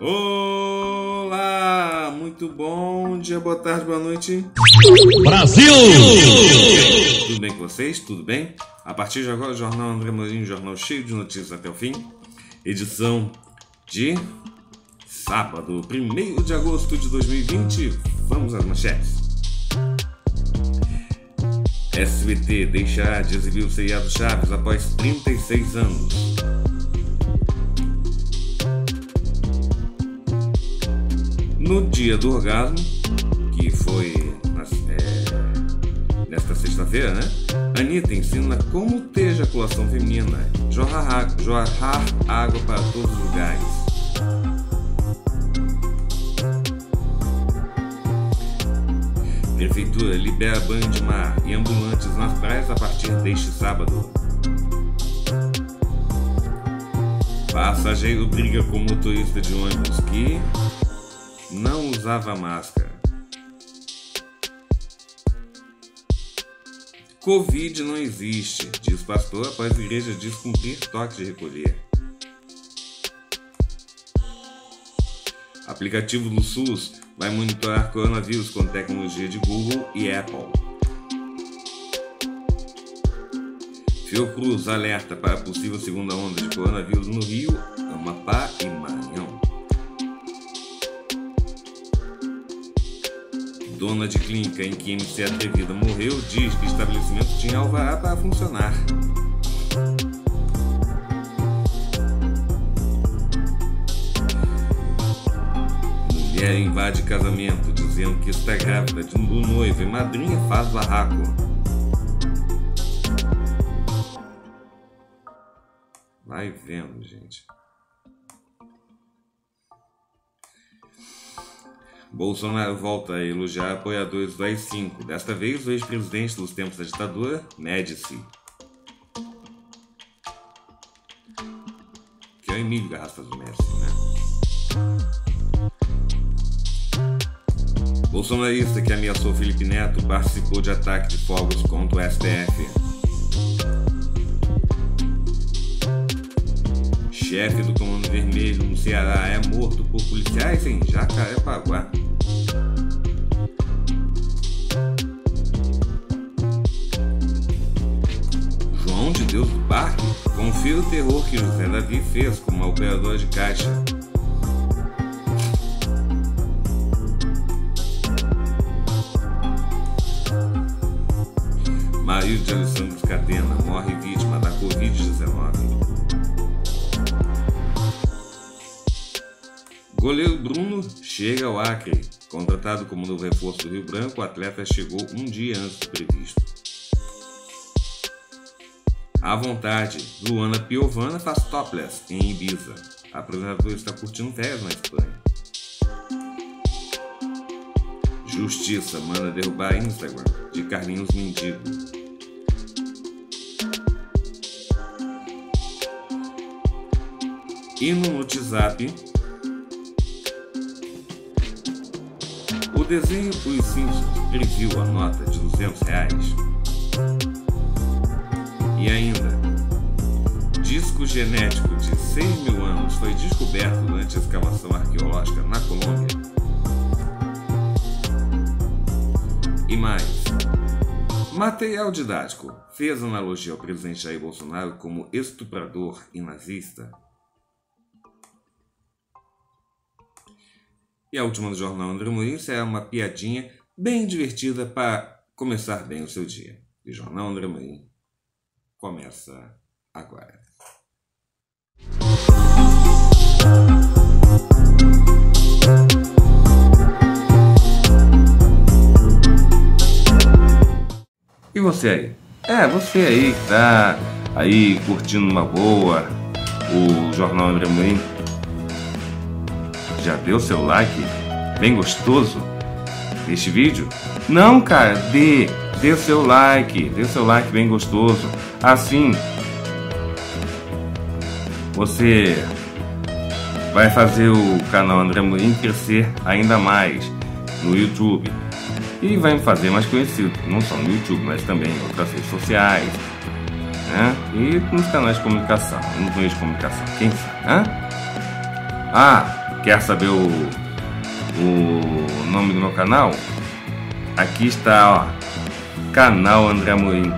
Olá, muito bom dia, boa tarde, boa noite. Brasil! Tudo bem com vocês? Tudo bem? A partir de agora, o Jornal André Mourinho, jornal cheio de notícias até o fim. Edição de sábado, 1 de agosto de 2020. Vamos às manchetes. SBT deixará de exibir o seriado Chaves após 36 anos. No dia do orgasmo, que foi nas, é, nesta sexta-feira, né? Anitta ensina como ter ejaculação feminina, jorrar, jorrar água para todos os lugares. Prefeitura libera banho de mar e ambulantes nas praias a partir deste sábado. Passageiro briga com motorista de ônibus que não usava máscara. Covid não existe, diz pastor após a igreja descumprir toque de recolher. Aplicativo do SUS vai monitorar coronavírus com tecnologia de Google e Apple. Fiocruz alerta para a possível segunda onda de coronavírus no Rio, Amapá e Maranhão. Dona de clínica em que MC atrevida morreu diz que estabelecimento tinha alvará para funcionar. Mulher invade casamento dizendo que está grávida de um noivo e madrinha faz barraco. Vai vendo, gente. Bolsonaro volta a elogiar apoiadores do AI-5. Desta vez, o ex-presidente dos tempos da ditadura mede-se. Que é o Emílio Garrafas do Médici, né? Bolsonarista que ameaçou Felipe Neto participou de ataque de fogos contra o STF. Chefe do Comando Vermelho no Ceará é morto por policiais em Jacarepaguá. João de Deus do Parque confia o terror que José Davi fez com uma operadora de caixa. Filho de Alessandro Cadena morre vítima da Covid-19. Goleiro Bruno chega ao Acre. Contratado como novo reforço do Rio Branco, o atleta chegou um dia antes do previsto. À vontade, Luana Piovana faz topless em Ibiza. A apresentadora está curtindo férias na Espanha. Justiça manda derrubar Instagram de Carlinhos Mendigo. e no WhatsApp. O desenho por Sims previu a nota de 200 reais. E ainda, disco genético de 6 mil anos foi descoberto durante a escavação arqueológica na Colômbia. E mais, material didático fez analogia ao presidente Jair Bolsonaro como estuprador e nazista. E a última do jornal André Moins é uma piadinha bem divertida para começar bem o seu dia. E o jornal André Moins começa agora. E você aí? É, você aí que tá aí curtindo uma boa o Jornal André Moinho já deu seu like bem gostoso neste vídeo? Não, cara, dê, dê seu like, dê seu like bem gostoso. Assim, você vai fazer o canal André Morim crescer ainda mais no YouTube e vai me fazer mais conhecido, não só no YouTube, mas também em outras redes sociais né? e nos canais de comunicação, nos meios de comunicação, quem sabe, né? Ah, Quer saber o, o nome do meu canal? Aqui está, ó, canal André Amorim.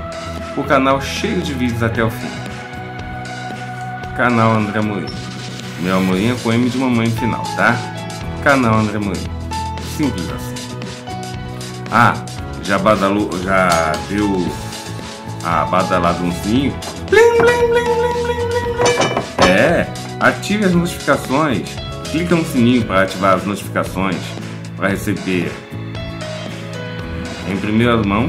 O canal cheio de vídeos até o fim. Canal André Amorim. Meu amorim é com M de mamãe final, tá? Canal André Amorim. Simples assim. Ah, já badalou, já viu a badalada um É, ative as notificações clica no sininho para ativar as notificações para receber em primeira mão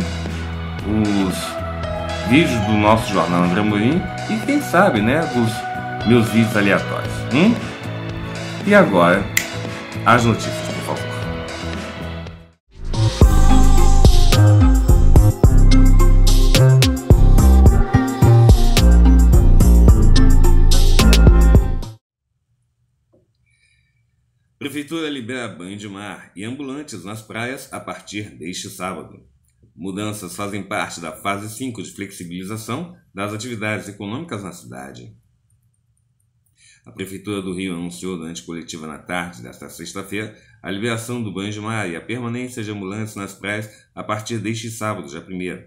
os vídeos do nosso jornal André Morim e quem sabe, né, dos meus vídeos aleatórios. Hum? E agora, as notícias. Prefeitura libera banho de mar e ambulantes nas praias a partir deste sábado. Mudanças fazem parte da fase 5 de flexibilização das atividades econômicas na cidade. A Prefeitura do Rio anunciou durante coletiva na tarde desta sexta-feira a liberação do banho de mar e a permanência de ambulantes nas praias a partir deste sábado, já primeiro.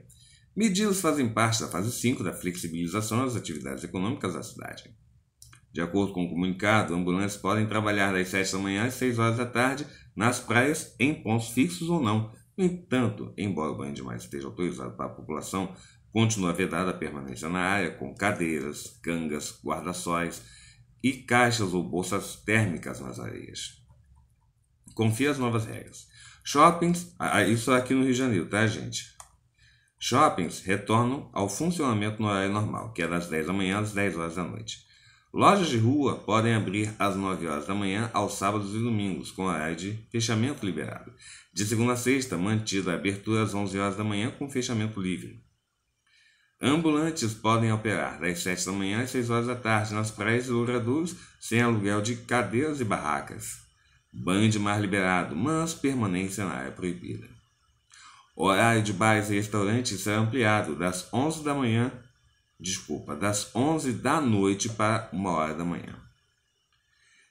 Medidas fazem parte da fase 5 da flexibilização das atividades econômicas da cidade. De acordo com o comunicado, ambulantes podem trabalhar das 7 da manhã às 6 horas da tarde nas praias em pontos fixos ou não. No entanto, embora o banho de mar esteja autorizado para a população, continua vedada a permanência na área com cadeiras, cangas, guarda-sóis e caixas ou bolsas térmicas nas areias. Confie as novas regras. Shoppings, ah, ah, isso aqui no Rio de Janeiro, tá, gente? Shoppings retornam ao funcionamento no horário normal, que é das 10 da manhã às 10 horas da noite. Lojas de rua podem abrir às 9 horas da manhã aos sábados e domingos, com horário de fechamento liberado. De segunda a sexta, mantida a abertura às 11 horas da manhã com fechamento livre. Ambulantes podem operar das 7 da manhã às 6 horas da tarde nas praias e louradouros, sem aluguel de cadeiras e barracas. Banho de mar liberado, mas permanência na área proibida. O horário de bares e restaurantes será ampliado das 11 da manhã desculpa, das 11 da noite para uma hora da manhã.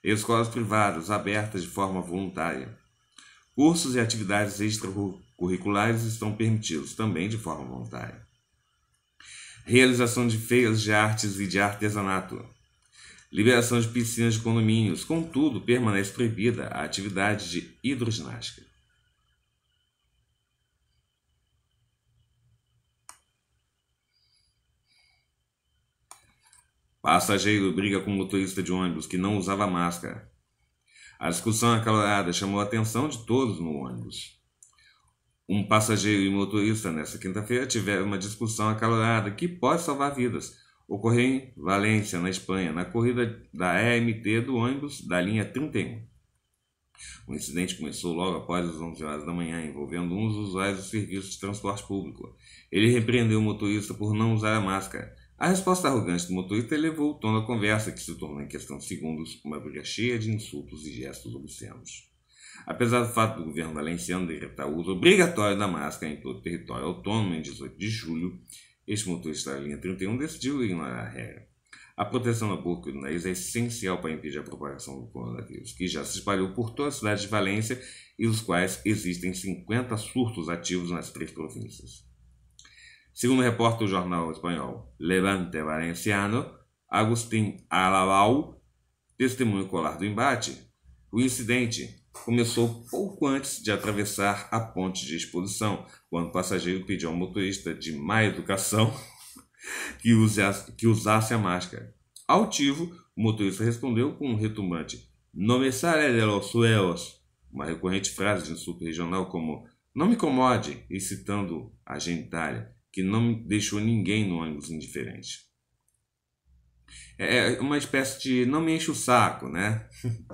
Escolas privadas abertas de forma voluntária. Cursos e atividades extracurriculares estão permitidos também de forma voluntária. Realização de feiras de artes e de artesanato. Liberação de piscinas de condomínios, contudo, permanece proibida a atividade de hidroginástica. Passageiro briga com motorista de ônibus que não usava máscara. A discussão é acalorada chamou a atenção de todos no ônibus. Um passageiro e motorista nesta quinta-feira tiveram uma discussão acalorada que pode salvar vidas. Ocorreu em Valência, na Espanha, na corrida da EMT do ônibus da linha 31. O incidente começou logo após as 11 horas da manhã, envolvendo um dos usuários do serviço de transporte público. Ele repreendeu o motorista por não usar a máscara a resposta arrogante do motorista elevou o tom da conversa, que se tornou em questão de segundos uma briga cheia de insultos e gestos obscenos. Apesar do fato do governo valenciano decretar o uso obrigatório da máscara em todo o território autônomo em 18 de julho, este motorista da linha 31 decidiu ignorar a regra. A proteção da boca e do nariz é essencial para impedir a propagação do coronavírus, que já se espalhou por toda a cidade de Valência e dos quais existem 50 surtos ativos nas três províncias. Segundo o repórter do jornal espanhol Levante Valenciano, Agustín Alabau, testemunho colar do embate, o incidente começou pouco antes de atravessar a ponte de exposição, quando o passageiro pediu ao motorista de má educação que, usasse, que usasse a máscara. Altivo, o motorista respondeu com um retumbante: No me sale de los suelos. Uma recorrente frase de insulto regional como Não me incomode, incitando a gentalha que não deixou ninguém no ônibus indiferente. É, é uma espécie de não me enche o saco, né?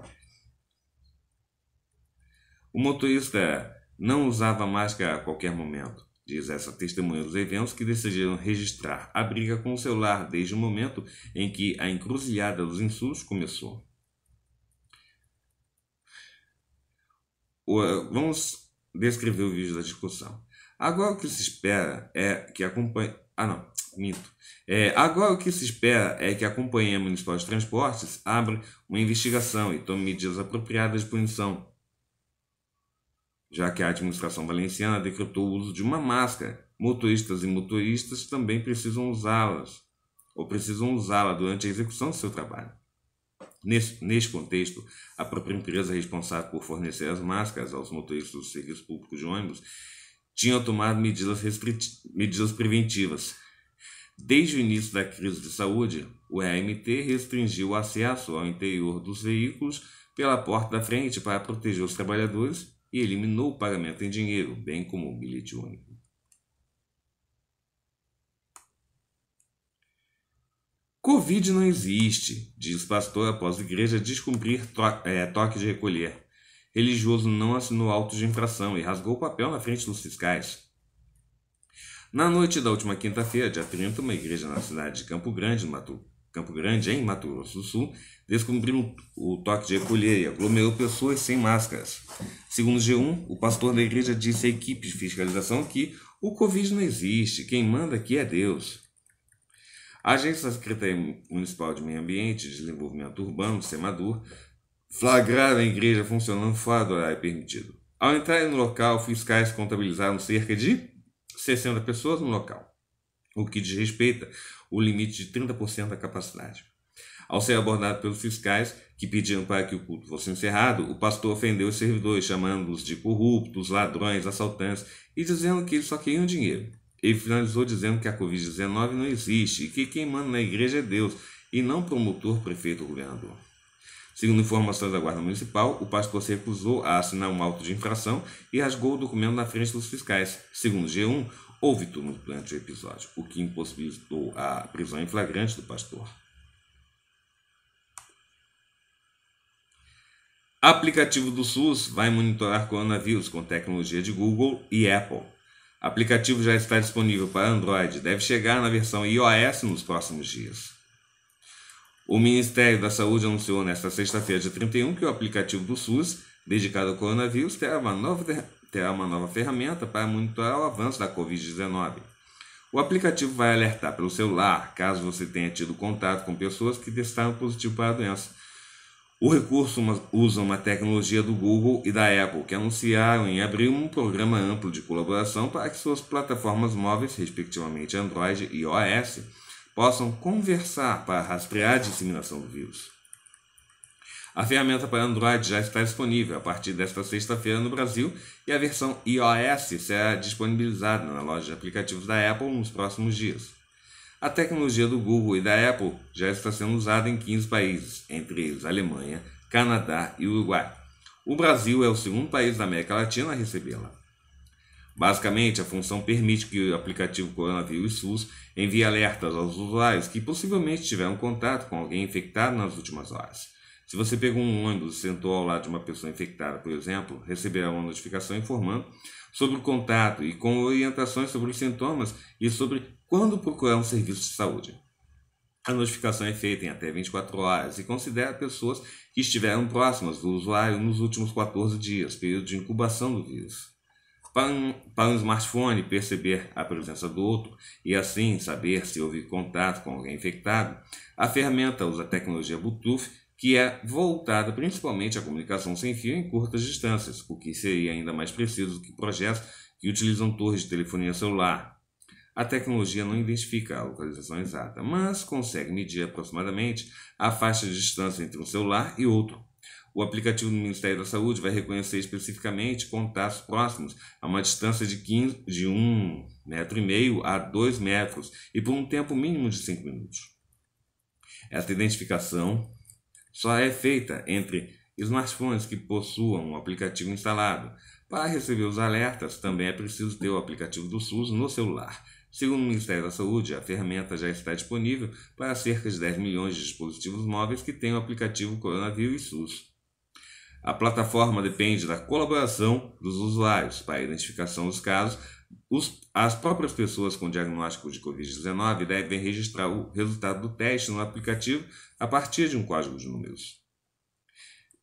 o motorista não usava máscara a qualquer momento, diz essa testemunha dos eventos que decidiram registrar a briga com o celular desde o momento em que a encruzilhada dos insultos começou. Vamos descrever o vídeo da discussão. Agora o que se espera é que acompanhe. Ah, não, minto. É, agora o que se espera é que a Companhia Municipal de Transportes abra uma investigação e tome medidas apropriadas de punição, já que a administração valenciana decretou o uso de uma máscara. Motoristas e motoristas também precisam usá-las, ou precisam usá-la durante a execução do seu trabalho. Nesse, nesse contexto, a própria empresa responsável por fornecer as máscaras aos motoristas do serviço público de ônibus tinham tomado medidas, medidas preventivas. Desde o início da crise de saúde, o EMT restringiu o acesso ao interior dos veículos pela porta da frente para proteger os trabalhadores e eliminou o pagamento em dinheiro, bem como o bilhete único. Covid não existe, diz pastor após a igreja descumprir eh, toque de recolher religioso não assinou autos de infração e rasgou o papel na frente dos fiscais. Na noite da última quinta-feira, dia 30, uma igreja na cidade de Campo Grande, Mato, Campo Grande, em Mato Grosso do Sul, descobriu o toque de recolher e aglomerou pessoas sem máscaras. Segundo o G1, o pastor da igreja disse à equipe de fiscalização que o Covid não existe, quem manda aqui é Deus. A agência da Secretaria Municipal de Meio Ambiente e Desenvolvimento Urbano, SEMADUR, Flagrar a igreja funcionando fora do horário é permitido. Ao entrarem no local, fiscais contabilizaram cerca de 60 pessoas no local, o que desrespeita o limite de 30% da capacidade. Ao ser abordado pelos fiscais, que pediram para que o culto fosse encerrado, o pastor ofendeu os servidores, chamando-os de corruptos, ladrões, assaltantes e dizendo que eles só queriam dinheiro. Ele finalizou dizendo que a Covid-19 não existe e que quem manda na igreja é Deus e não promotor, prefeito ou governador. Segundo informações da Guarda Municipal, o pastor se recusou a assinar um auto de infração e rasgou o documento na frente dos fiscais. Segundo G1, houve tumulto durante o episódio, o que impossibilitou a prisão em flagrante do pastor. Aplicativo do SUS vai monitorar coronavírus com tecnologia de Google e Apple. Aplicativo já está disponível para Android, deve chegar na versão iOS nos próximos dias. O Ministério da Saúde anunciou nesta sexta-feira, dia 31, que o aplicativo do SUS, dedicado ao coronavírus, terá uma nova, terá uma nova ferramenta para monitorar o avanço da Covid-19. O aplicativo vai alertar pelo celular caso você tenha tido contato com pessoas que testaram positivo para a doença. O recurso usa uma tecnologia do Google e da Apple, que anunciaram em abril um programa amplo de colaboração para que suas plataformas móveis, respectivamente Android e iOS, possam conversar para rastrear a disseminação do vírus. A ferramenta para Android já está disponível a partir desta sexta-feira no Brasil e a versão iOS será disponibilizada na loja de aplicativos da Apple nos próximos dias. A tecnologia do Google e da Apple já está sendo usada em 15 países, entre eles Alemanha, Canadá e Uruguai. O Brasil é o segundo país da América Latina a recebê-la. Basicamente, a função permite que o aplicativo Coronavírus SUS envie alertas aos usuários que possivelmente tiveram contato com alguém infectado nas últimas horas. Se você pegou um ônibus e sentou ao lado de uma pessoa infectada, por exemplo, receberá uma notificação informando sobre o contato e com orientações sobre os sintomas e sobre quando procurar um serviço de saúde. A notificação é feita em até 24 horas e considera pessoas que estiveram próximas do usuário nos últimos 14 dias, período de incubação do vírus. Para, um smartphone perceber a presença do outro e assim saber se houve contato com alguém infectado, a ferramenta usa a tecnologia Bluetooth que é voltada principalmente à comunicação sem fio em curtas distâncias, o que seria ainda mais preciso que projetos que utilizam torres de telefonia celular. A tecnologia não identifica a localização exata, mas consegue medir aproximadamente a faixa de distância entre um celular e outro, o aplicativo do Ministério da Saúde vai reconhecer especificamente contatos próximos a uma distância de, 15, de 1 metro e meio a 2 metros e por um tempo mínimo de 5 minutos. Essa identificação só é feita entre smartphones que possuam o um aplicativo instalado. Para receber os alertas, também é preciso ter o aplicativo do SUS no celular. Segundo o Ministério da Saúde, a ferramenta já está disponível para cerca de 10 milhões de dispositivos móveis que têm o aplicativo Coronavírus SUS. A plataforma depende da colaboração dos usuários para a identificação dos casos. Os, as próprias pessoas com diagnóstico de Covid-19 devem registrar o resultado do teste no aplicativo a partir de um código de números.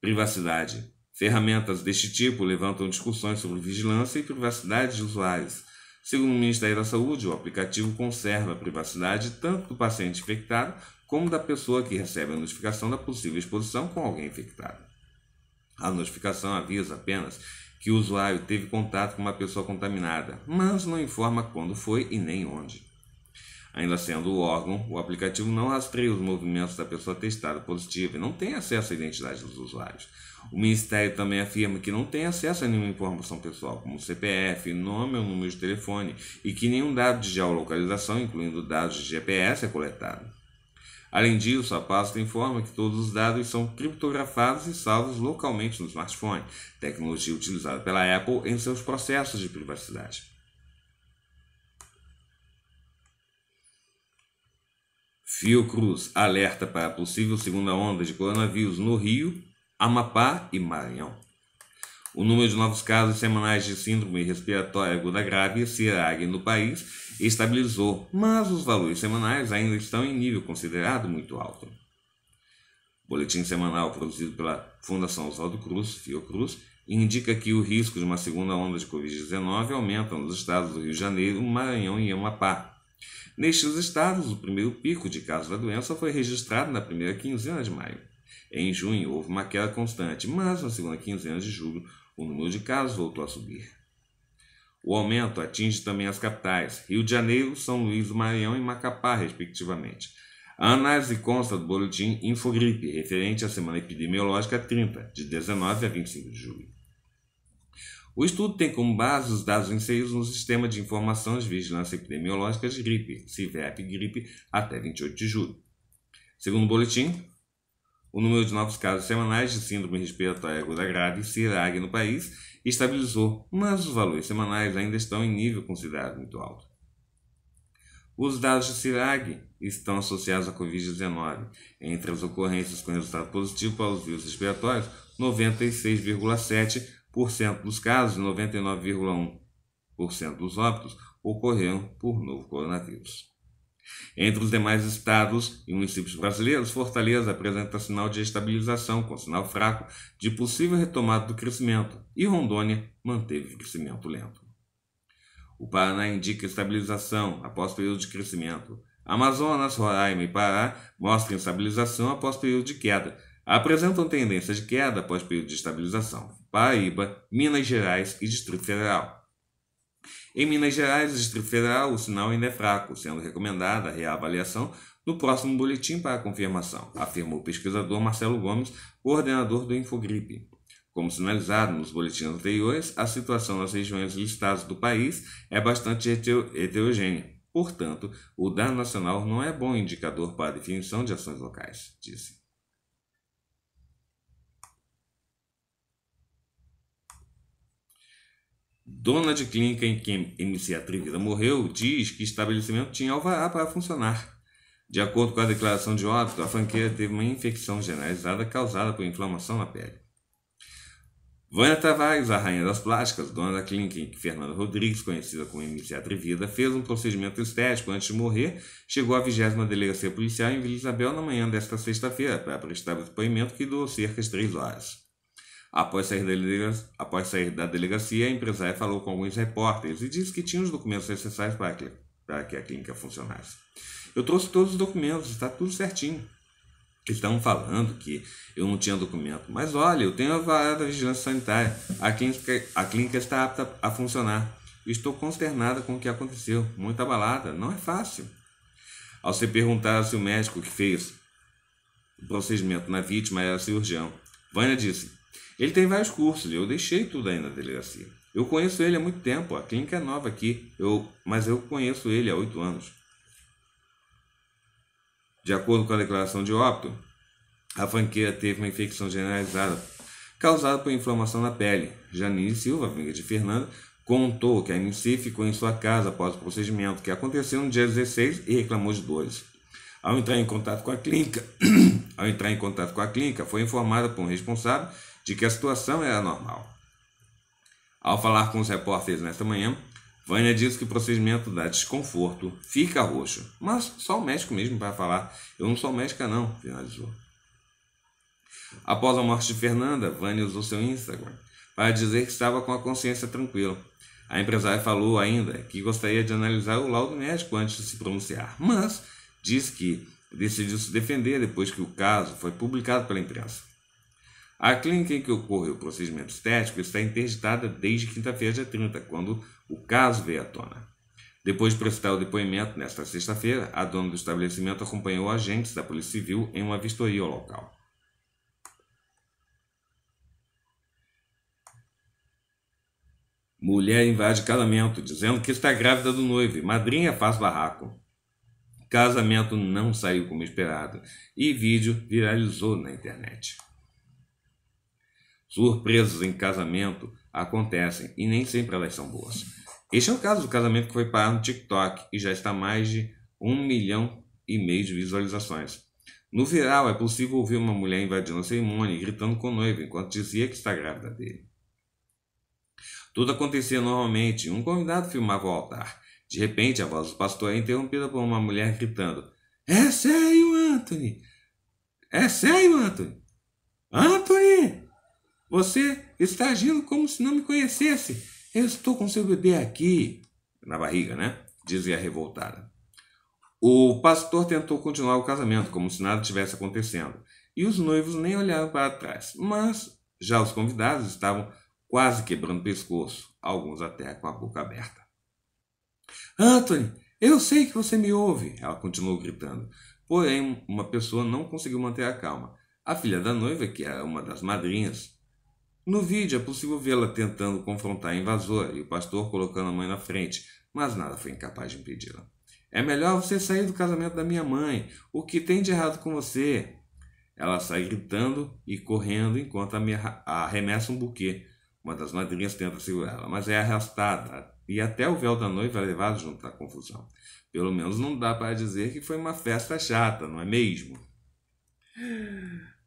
Privacidade. Ferramentas deste tipo levantam discussões sobre vigilância e privacidade de usuários. Segundo o Ministério da Saúde, o aplicativo conserva a privacidade tanto do paciente infectado como da pessoa que recebe a notificação da possível exposição com alguém infectado. A notificação avisa apenas que o usuário teve contato com uma pessoa contaminada, mas não informa quando foi e nem onde. Ainda sendo o órgão, o aplicativo não rastreia os movimentos da pessoa testada positiva e não tem acesso à identidade dos usuários. O Ministério também afirma que não tem acesso a nenhuma informação pessoal, como CPF, nome ou número de telefone, e que nenhum dado de geolocalização, incluindo dados de GPS, é coletado. Além disso, a pasta informa que todos os dados são criptografados e salvos localmente no smartphone, tecnologia utilizada pela Apple em seus processos de privacidade. Fiocruz alerta para a possível segunda onda de coronavírus no Rio, Amapá e Maranhão. O número de novos casos semanais de síndrome respiratória aguda grave será no país estabilizou, mas os valores semanais ainda estão em nível considerado muito alto. O boletim semanal produzido pela Fundação Oswaldo Cruz, Fiocruz, indica que o risco de uma segunda onda de Covid-19 aumenta nos estados do Rio de Janeiro, Maranhão e Amapá. Nestes estados, o primeiro pico de casos da doença foi registrado na primeira quinzena de maio. Em junho, houve uma queda constante, mas na segunda quinzena de julho, o número de casos voltou a subir. O aumento atinge também as capitais, Rio de Janeiro, São Luís Maranhão e Macapá, respectivamente. A análise consta do boletim Infogripe, referente à semana epidemiológica 30, de 19 a 25 de julho. O estudo tem como base os dados inseridos no Sistema de Informações de Vigilância Epidemiológica de Gripe, CIVEP-GRIPE, até 28 de julho. Segundo o boletim, o número de novos casos semanais de síndrome respiratória aguda grave, CIRAG, no país estabilizou, mas os valores semanais ainda estão em nível considerado muito alto. Os dados de CIRAG estão associados à Covid-19. Entre as ocorrências com resultado positivo para os vírus respiratórios, 96,7% dos casos e 99,1% dos óbitos ocorreram por novo coronavírus. Entre os demais estados e municípios brasileiros, Fortaleza apresenta sinal de estabilização, com sinal fraco de possível retomada do crescimento, e Rondônia manteve crescimento lento. O Paraná indica estabilização após período de crescimento. Amazonas, Roraima e Pará mostram estabilização após período de queda. Apresentam tendência de queda após período de estabilização. Paraíba, Minas Gerais e Distrito Federal. Em Minas Gerais, o Distrito Federal, o sinal ainda é fraco, sendo recomendada a reavaliação no próximo boletim para confirmação, afirmou o pesquisador Marcelo Gomes, coordenador do Infogripe. Como sinalizado nos boletins anteriores, a situação nas regiões listadas do país é bastante heterogênea. Portanto, o dado nacional não é bom indicador para a definição de ações locais, disse. Dona de clínica em que MC Atrevida morreu diz que estabelecimento tinha alvará para funcionar. De acordo com a declaração de óbito, a franqueira teve uma infecção generalizada causada por inflamação na pele. Vânia Tavares, a rainha das plásticas, dona da clínica em que Fernanda Rodrigues, conhecida como MC Atrevida, fez um procedimento estético antes de morrer, chegou à 20 Delegacia Policial em Vila Isabel na manhã desta sexta-feira para prestar o depoimento que durou cerca de três horas. Após sair, após sair, da delegacia, a empresária falou com alguns repórteres e disse que tinha os documentos necessários para que, para que a clínica funcionasse. Eu trouxe todos os documentos, está tudo certinho. Estão falando que eu não tinha documento, mas olha, eu tenho a vara da vigilância sanitária. A clínica, a clínica está apta a funcionar. Estou consternada com o que aconteceu, muito abalada, não é fácil. Ao ser perguntado se o médico que fez o procedimento na vítima era cirurgião, Vânia disse: ele tem vários cursos, eu deixei tudo ainda na delegacia. Eu conheço ele há muito tempo, a clínica é nova aqui, eu, mas eu conheço ele há oito anos. De acordo com a declaração de óbito, a franqueira teve uma infecção generalizada causada por inflamação na pele. Janine Silva, amiga de Fernanda, contou que a MC ficou em sua casa após o procedimento que aconteceu no dia 16 e reclamou de dores. Ao entrar em contato com a clínica, ao entrar em contato com a clínica, foi informada por um responsável de que a situação é anormal. Ao falar com os repórteres nesta manhã, Vânia disse que o procedimento dá desconforto, fica roxo, mas só o médico mesmo para falar. Eu não sou médica, não, finalizou. Após a morte de Fernanda, Vânia usou seu Instagram para dizer que estava com a consciência tranquila. A empresária falou ainda que gostaria de analisar o laudo médico antes de se pronunciar, mas diz que decidiu se defender depois que o caso foi publicado pela imprensa. A clínica em que ocorre o procedimento estético está interditada desde quinta-feira, dia 30, quando o caso veio à tona. Depois de prestar o depoimento nesta sexta-feira, a dona do estabelecimento acompanhou agentes da Polícia Civil em uma vistoria ao local. Mulher invade casamento, dizendo que está grávida do noivo. Madrinha faz barraco. Casamento não saiu como esperado e vídeo viralizou na internet. Surpresas em casamento acontecem e nem sempre elas são boas. Este é o caso do casamento que foi parar no TikTok e já está mais de um milhão e meio de visualizações. No viral, é possível ouvir uma mulher invadindo a cerimônia e gritando com o noivo enquanto dizia que está grávida dele. Tudo acontecia normalmente. Um convidado filmava o altar. De repente, a voz do pastor é interrompida por uma mulher gritando: É sério, Anthony! É sério, Anthony! Anthony! Você está agindo como se não me conhecesse. Eu estou com seu bebê aqui. Na barriga, né? Dizia a revoltada. O pastor tentou continuar o casamento como se nada tivesse acontecendo, e os noivos nem olharam para trás, mas já os convidados estavam quase quebrando o pescoço, alguns até com a boca aberta. Anthony, eu sei que você me ouve, ela continuou gritando. Porém, uma pessoa não conseguiu manter a calma. A filha da noiva, que era uma das madrinhas, no vídeo é possível vê-la tentando confrontar a invasora e o pastor colocando a mãe na frente, mas nada foi incapaz de impedi-la. É melhor você sair do casamento da minha mãe. O que tem de errado com você? Ela sai gritando e correndo enquanto arremessa um buquê. Uma das madrinhas tenta segurá-la, mas é arrastada e até o véu da noiva é levado junto à confusão. Pelo menos não dá para dizer que foi uma festa chata, não é mesmo?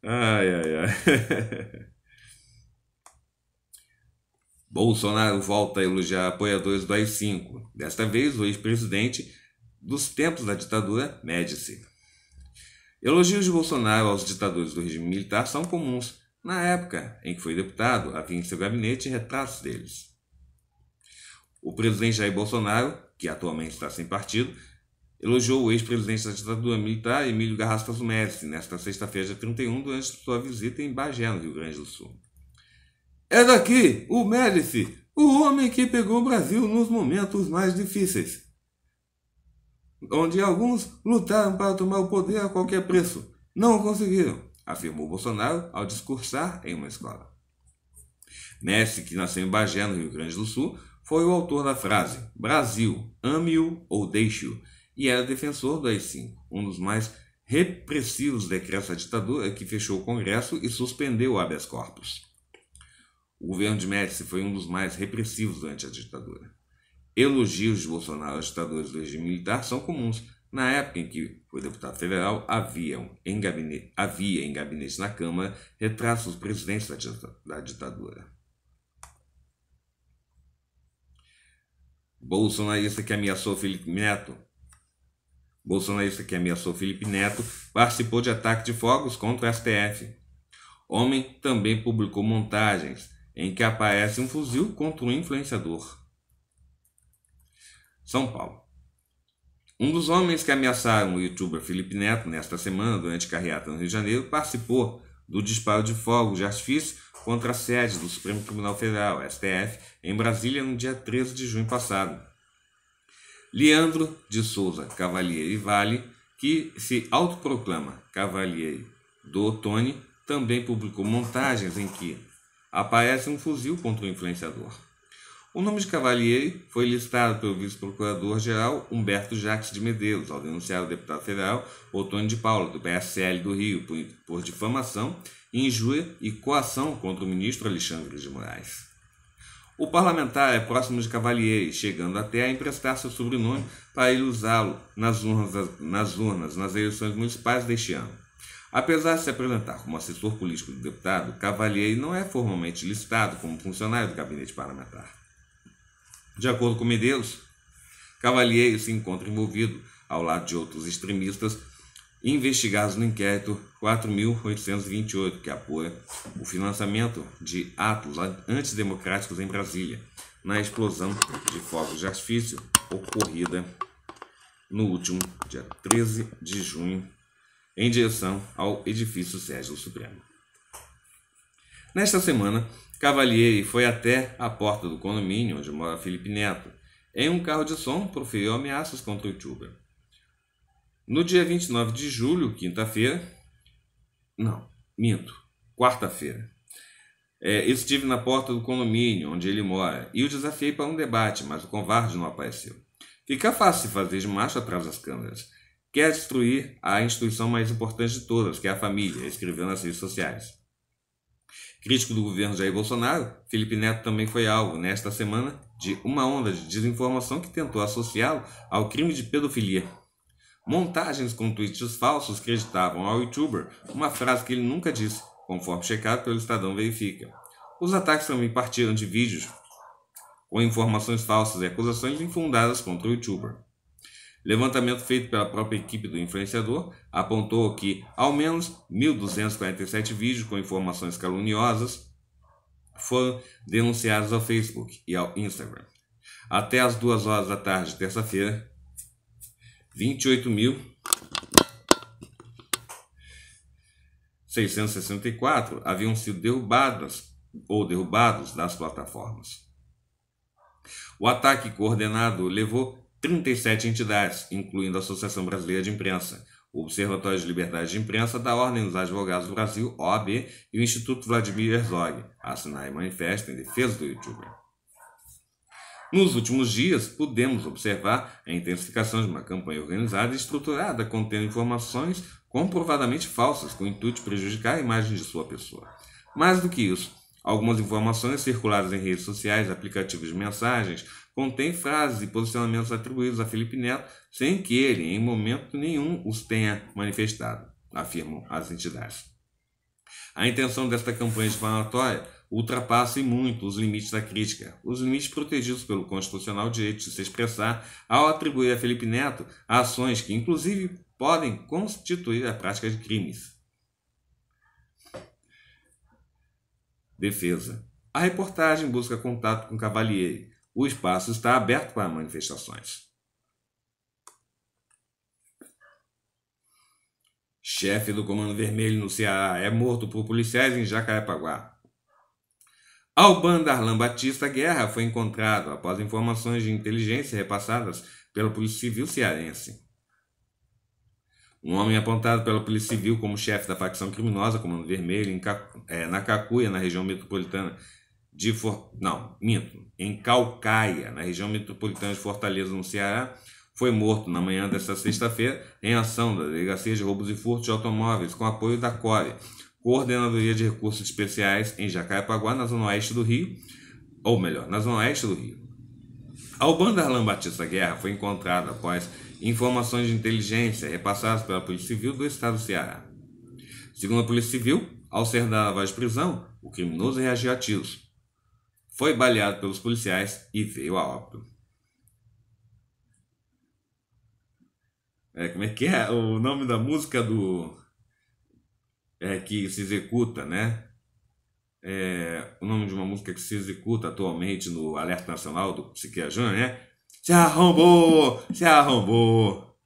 Ai, ai, ai. Bolsonaro volta a elogiar apoiadores do AI-5. Desta vez, o ex-presidente dos tempos da ditadura Médici. Elogios de Bolsonaro aos ditadores do regime militar são comuns. Na época em que foi deputado, havia em seu gabinete retratos deles. O presidente Jair Bolsonaro, que atualmente está sem partido, elogiou o ex-presidente da ditadura militar, Emílio Garrastazu Médici nesta sexta-feira, 31, durante sua visita em Bagé, no Rio Grande do Sul. É daqui, o Médici, o homem que pegou o Brasil nos momentos mais difíceis, onde alguns lutaram para tomar o poder a qualquer preço. Não conseguiram, afirmou Bolsonaro ao discursar em uma escola. Messi, que nasceu em Bagé, no Rio Grande do Sul, foi o autor da frase Brasil, ame-o ou deixe-o, e era defensor do AI-5, um dos mais repressivos decretos da ditadura que fechou o Congresso e suspendeu o habeas corpus. O governo de Médici foi um dos mais repressivos durante a ditadura. Elogios de Bolsonaro aos ditadores do regime militar são comuns. Na época em que foi deputado federal, haviam em gabinete, havia em gabinete na Câmara retratos dos presidentes da ditadura. Bolsonarista que ameaçou Felipe Neto. Bolsonarista que ameaçou Felipe Neto participou de ataque de fogos contra o STF. Homem também publicou montagens em que aparece um fuzil contra um influenciador. São Paulo. Um dos homens que ameaçaram o youtuber Felipe Neto nesta semana durante carreata no Rio de Janeiro participou do disparo de fogos de artifício contra a sede do Supremo Tribunal Federal, STF, em Brasília no dia 13 de junho passado. Leandro de Souza Cavalieri Vale, que se autoproclama Cavalieri do Otoni, também publicou montagens em que aparece um fuzil contra o influenciador. O nome de Cavalieri foi listado pelo vice-procurador-geral Humberto Jacques de Medeiros ao denunciar o deputado federal Otônio de Paula, do PSL do Rio, por, por difamação, injúria e coação contra o ministro Alexandre de Moraes. O parlamentar é próximo de Cavalieri, chegando até a emprestar seu sobrenome para ele usá-lo nas urnas, nas urnas nas eleições municipais deste ano. Apesar de se apresentar como assessor político do deputado, Cavalier não é formalmente listado como funcionário do gabinete parlamentar. De acordo com Medeiros, Cavalier se encontra envolvido, ao lado de outros extremistas, investigados no inquérito 4.828, que apoia o financiamento de atos antidemocráticos em Brasília, na explosão de fogos de artifício ocorrida no último dia 13 de junho em direção ao edifício Sérgio Supremo. Nesta semana, Cavalieri foi até a porta do condomínio onde mora Felipe Neto. Em um carro de som, proferiu ameaças contra o youtuber. No dia 29 de julho, quinta-feira. Não, minto. Quarta-feira. É, estive na porta do condomínio onde ele mora e o desafiei para um debate, mas o covarde não apareceu. Fica fácil fazer de macho atrás das câmeras quer destruir a instituição mais importante de todas, que é a família, escreveu nas redes sociais. Crítico do governo Jair Bolsonaro, Felipe Neto também foi alvo, nesta semana, de uma onda de desinformação que tentou associá-lo ao crime de pedofilia. Montagens com tweets falsos acreditavam ao youtuber uma frase que ele nunca disse, conforme checado pelo Estadão Verifica. Os ataques também partiram de vídeos com informações falsas e acusações infundadas contra o youtuber. Levantamento feito pela própria equipe do influenciador apontou que ao menos 1.247 vídeos com informações caluniosas foram denunciados ao Facebook e ao Instagram. Até as 2 horas da tarde, terça-feira, 28.664 haviam sido derrubadas ou derrubados das plataformas. O ataque coordenado levou 37 entidades, incluindo a Associação Brasileira de Imprensa, o Observatório de Liberdade de Imprensa da Ordem dos Advogados do Brasil, OAB, e o Instituto Vladimir Herzog, assinaram e manifesto em defesa do youtuber. Nos últimos dias, pudemos observar a intensificação de uma campanha organizada e estruturada contendo informações comprovadamente falsas com o intuito de prejudicar a imagem de sua pessoa. Mais do que isso, algumas informações circuladas em redes sociais, aplicativos de mensagens, contém frases e posicionamentos atribuídos a Felipe Neto sem que ele, em momento nenhum, os tenha manifestado, afirmam as entidades. A intenção desta campanha explanatória ultrapassa e muito os limites da crítica, os limites protegidos pelo constitucional direito de se expressar ao atribuir a Felipe Neto ações que, inclusive, podem constituir a prática de crimes. Defesa. A reportagem busca contato com Cavalieri, o espaço está aberto para manifestações. Chefe do Comando Vermelho no Ceará é morto por policiais em Jacarepaguá. Alban Darlan Batista Guerra foi encontrado após informações de inteligência repassadas pela Polícia Civil cearense. Um homem apontado pela Polícia Civil como chefe da facção criminosa Comando Vermelho eh, na Cacuia, na região metropolitana de For... não, minto, em Calcaia, na região metropolitana de Fortaleza, no Ceará, foi morto na manhã desta sexta-feira em ação da Delegacia de Roubos e Furtos de Automóveis com apoio da CORE, Coordenadoria de Recursos Especiais em Jacarepaguá, na zona oeste do Rio, ou melhor, na zona oeste do Rio. Alban Darlan Batista Guerra foi encontrado após informações de inteligência repassadas pela Polícia Civil do Estado do Ceará. Segundo a Polícia Civil, ao ser dado a voz de prisão, o criminoso reagiu a tiros, foi baleado pelos policiais e veio a óbito. É, como é que é o nome da música do é, que se executa, né? É, o nome de uma música que se executa atualmente no Alerta Nacional do Psiquiatra Júnior, né? Se arrombou, se arrombou.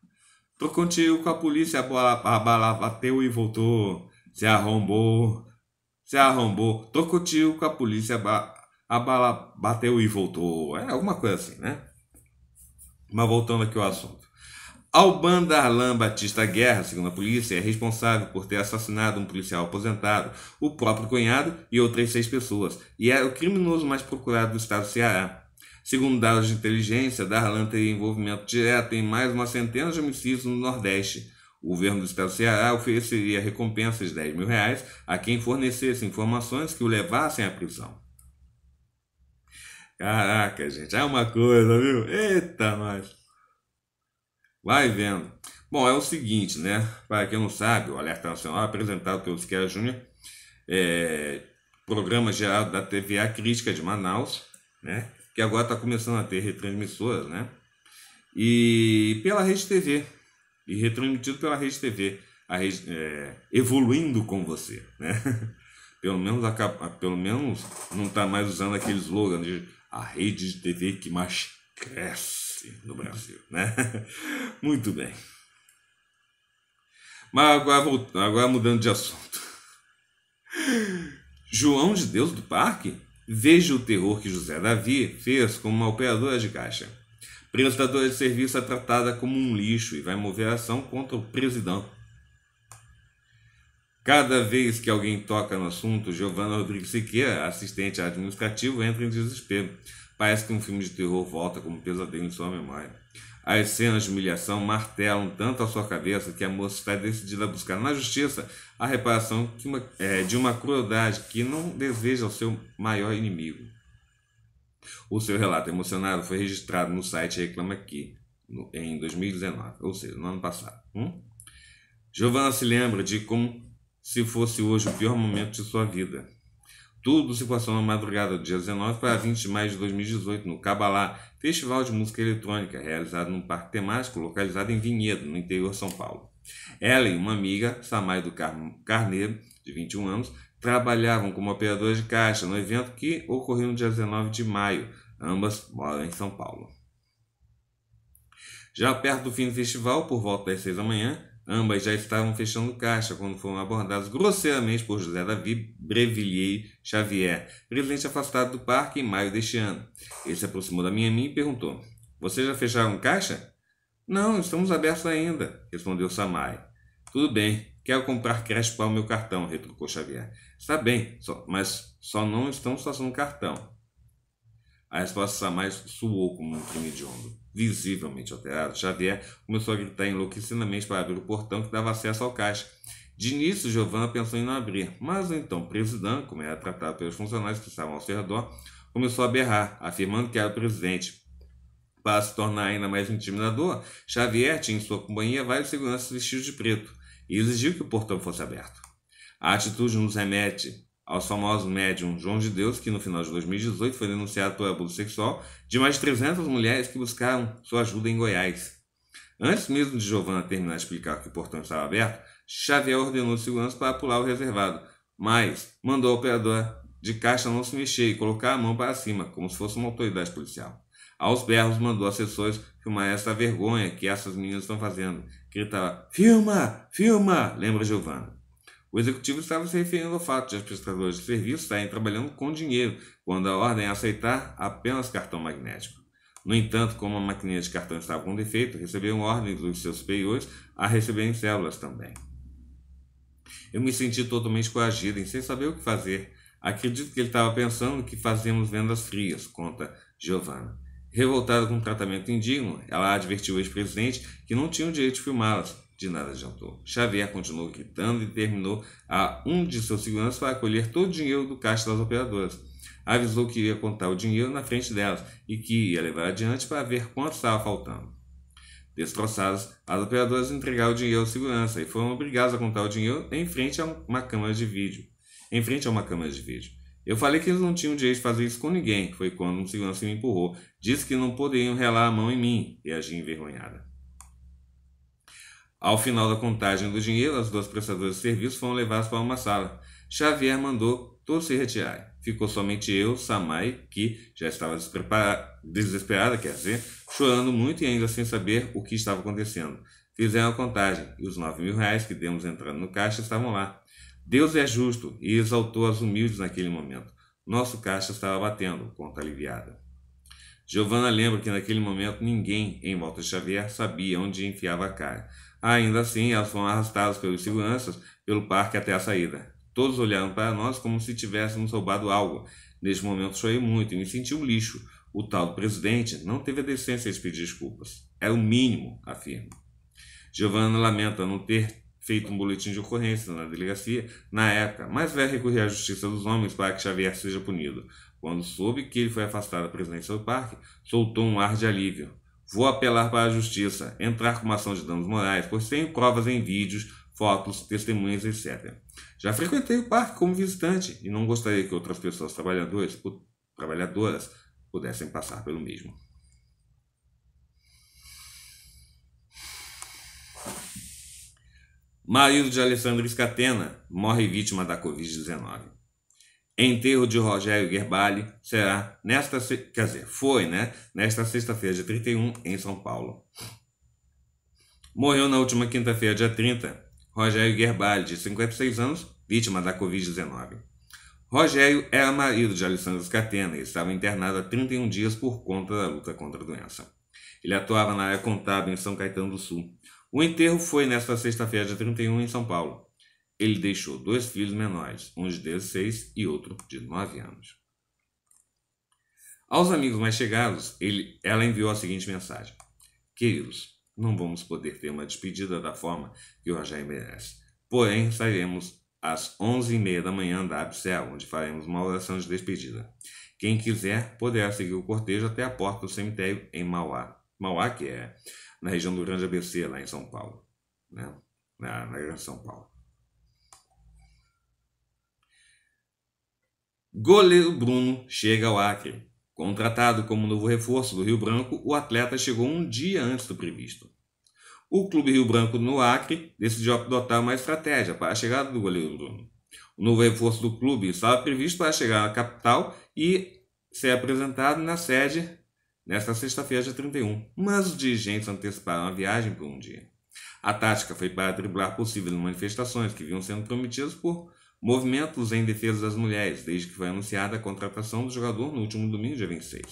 Tô contigo com a polícia, a bala, a bala bateu e voltou. Se arrombou, se arrombou. Tô contigo com a polícia, a bala bateu e voltou. É alguma coisa assim, né? Mas voltando aqui ao assunto. Alban Darlan Batista Guerra, segundo a polícia, é responsável por ter assassinado um policial aposentado, o próprio cunhado e outras seis pessoas, e é o criminoso mais procurado do estado do Ceará. Segundo dados de inteligência, Darlan teria envolvimento direto em mais uma centena de homicídios no Nordeste. O governo do estado do Ceará ofereceria recompensas de 10 mil reais a quem fornecesse informações que o levassem à prisão. Caraca, gente, é uma coisa, viu? Eita, nós. Vai vendo. Bom, é o seguinte, né? Para quem não sabe, o Alerta Nacional é apresentado pelo Siqueira Júnior, é, programa gerado da TVA Crítica de Manaus, né? Que agora está começando a ter retransmissoras, né? E pela Rede TV. E retransmitido pela Rede TV. A rede, é, evoluindo com você, né? pelo menos, a, pelo menos não está mais usando aquele slogan de a rede de TV que mais cresce no Brasil, né? Muito bem. Mas agora, agora mudando de assunto. João de Deus do Parque veja o terror que José Davi fez como uma operadora de caixa. Prestadora de serviço é tratada como um lixo e vai mover ação contra o presidão Cada vez que alguém toca no assunto, Giovanna Rodrigues Siqueira, assistente administrativo, entra em desespero. Parece que um filme de terror volta como pesadelo em sua memória. As cenas de humilhação martelam tanto a sua cabeça que a moça está decidida a buscar na justiça a reparação uma, é, de uma crueldade que não deseja ao seu maior inimigo. O seu relato emocionado foi registrado no site Reclama Aqui, no, em 2019, ou seja, no ano passado. Hum? Giovanna se lembra de como se fosse hoje o pior momento de sua vida. Tudo se passou na madrugada do dia 19 para 20 de maio de 2018 no Cabalá, festival de música eletrônica realizado num parque temático localizado em Vinhedo, no interior de São Paulo. Ela e uma amiga, Samai do Carneiro, de 21 anos, trabalhavam como operadora de caixa no evento que ocorreu no dia 19 de maio. Ambas moram em São Paulo. Já perto do fim do festival, por volta das 6 da manhã, Ambas já estavam fechando caixa quando foram abordados grosseiramente por José Davi Brevillier Xavier, presidente afastado do parque em maio deste ano. Ele se aproximou da minha mim e perguntou: Vocês já fecharam caixa? Não, estamos abertos ainda, respondeu Samai. Tudo bem, quero comprar crédito para o meu cartão, retrucou Xavier. Está bem, só, mas só não estamos fazendo cartão. A resposta mais suou como um crime de onda. Visivelmente alterado, Xavier começou a gritar enlouquecidamente para abrir o portão que dava acesso ao caixa. De início, Giovanna pensou em não abrir, mas então presidente, como era tratado pelos funcionários que estavam ao seu redor, começou a berrar, afirmando que era o presidente. Para se tornar ainda mais intimidador, Xavier tinha em sua companhia vários seguranças vestidos de preto e exigiu que o portão fosse aberto. A atitude nos remete aos famosos médium João de Deus, que no final de 2018 foi denunciado por abuso sexual de mais de 300 mulheres que buscaram sua ajuda em Goiás. Antes mesmo de Giovana terminar de explicar que o portão estava aberto, Xavier ordenou segurança para pular o reservado, mas mandou a operadora de caixa não se mexer e colocar a mão para cima, como se fosse uma autoridade policial. Aos berros mandou assessores filmar essa vergonha que essas meninas estão fazendo. Gritava, filma, filma, lembra Giovanna. O executivo estava se referindo ao fato de as prestadoras de serviço estarem trabalhando com dinheiro, quando a ordem é aceitar apenas cartão magnético. No entanto, como a maquininha de cartão estava com defeito, receberam ordens dos seus superiores a receberem células também. Eu me senti totalmente coagido e sem saber o que fazer. Acredito que ele estava pensando que fazíamos vendas frias, conta Giovanna. Revoltada com o tratamento indigno, ela advertiu o ex-presidente que não tinha o direito de filmá-las, de nada adiantou. Xavier continuou gritando e terminou a um de seus seguranças para colher todo o dinheiro do caixa das operadoras. Avisou que ia contar o dinheiro na frente delas e que ia levar adiante para ver quanto estava faltando. Destroçadas, as operadoras entregaram o dinheiro ao segurança e foram obrigadas a contar o dinheiro em frente a uma câmera de vídeo. Em frente a uma câmera de vídeo. Eu falei que eles não tinham direito de fazer isso com ninguém. Foi quando um segurança me empurrou. Disse que não poderiam relar a mão em mim e agi envergonhada. Ao final da contagem do dinheiro, as duas prestadoras de serviço foram levadas para uma sala. Xavier mandou todos se retirarem. Ficou somente eu, Samai, que já estava desesperada, quer dizer, chorando muito e ainda sem saber o que estava acontecendo. Fizeram a contagem e os nove mil reais que demos entrando no caixa estavam lá. Deus é justo e exaltou as humildes naquele momento. Nosso caixa estava batendo, conta aliviada. Giovanna lembra que naquele momento ninguém em volta de Xavier sabia onde enfiava a cara. Ainda assim, elas foram arrastadas pelos seguranças pelo parque até a saída. Todos olharam para nós como se tivéssemos roubado algo. Neste momento chorei muito e me senti um lixo. O tal do presidente não teve a decência de pedir desculpas. É o mínimo, afirmo. Giovanna lamenta não ter feito um boletim de ocorrência na delegacia na época, mas vai recorrer à justiça dos homens para que Xavier seja punido. Quando soube que ele foi afastado da presidência do parque, soltou um ar de alívio. Vou apelar para a justiça, entrar com uma ação de danos morais, pois tenho provas em vídeos, fotos, testemunhas, etc. Já frequentei o parque como visitante e não gostaria que outras pessoas trabalhadoras, trabalhadoras pudessem passar pelo mesmo. Marido de Alessandro Scatena morre vítima da Covid-19. Enterro de Rogério Gerbali será nesta, quer dizer, foi, né, nesta sexta-feira, dia 31, em São Paulo. Morreu na última quinta-feira, dia 30, Rogério Gerbali, de 56 anos, vítima da Covid-19. Rogério era marido de Alessandra Scatena e estava internado há 31 dias por conta da luta contra a doença. Ele atuava na área contábil em São Caetano do Sul. O enterro foi nesta sexta-feira, dia 31, em São Paulo. Ele deixou dois filhos menores, um de 16 e outro de 9 anos. Aos amigos mais chegados, ele, ela enviou a seguinte mensagem: Queridos, não vamos poder ter uma despedida da forma que o Rajai merece. Porém, sairemos às onze e meia da manhã da Absel, onde faremos uma oração de despedida. Quem quiser poderá seguir o cortejo até a porta do cemitério em Mauá. Mauá, que é na região do Grande ABC, lá em São Paulo. Né? Na, na Grande São Paulo. Goleiro Bruno chega ao Acre. Contratado como novo reforço do Rio Branco, o atleta chegou um dia antes do previsto. O Clube Rio Branco no Acre decidiu adotar uma estratégia para a chegada do goleiro Bruno. O novo reforço do clube estava previsto para chegar à capital e ser apresentado na sede nesta sexta-feira, dia 31, mas os dirigentes anteciparam a viagem por um dia. A tática foi para driblar possíveis manifestações que vinham sendo prometidas por Movimentos em defesa das mulheres, desde que foi anunciada a contratação do jogador no último domingo, dia 26.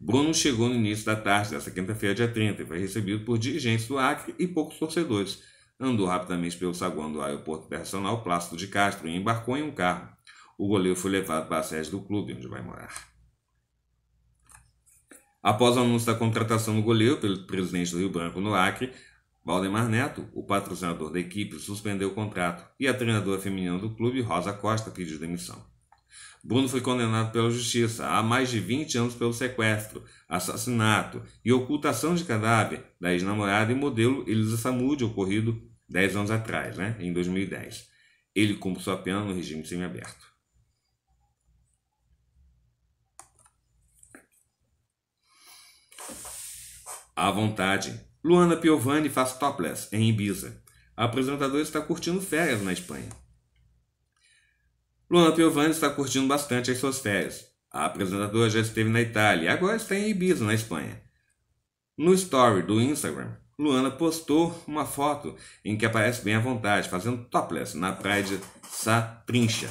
Bruno chegou no início da tarde desta quinta-feira, dia 30, e foi recebido por dirigentes do Acre e poucos torcedores. Andou rapidamente pelo saguão do aeroporto internacional Plácido de Castro e embarcou em um carro. O goleiro foi levado para a sede do clube, onde vai morar. Após o anúncio da contratação do goleiro pelo presidente do Rio Branco no Acre, Valdemar Neto, o patrocinador da equipe, suspendeu o contrato e a treinadora feminina do clube, Rosa Costa, pediu demissão. Bruno foi condenado pela justiça há mais de 20 anos pelo sequestro, assassinato e ocultação de cadáver da ex-namorada e modelo Elisa Samud, ocorrido 10 anos atrás, né, em 2010. Ele cumpre sua pena no regime semiaberto. À vontade, Luana Piovani faz topless em Ibiza. A apresentadora está curtindo férias na Espanha. Luana Piovani está curtindo bastante as suas férias. A apresentadora já esteve na Itália e agora está em Ibiza, na Espanha. No story do Instagram, Luana postou uma foto em que aparece bem à vontade, fazendo topless na praia de Satrincha.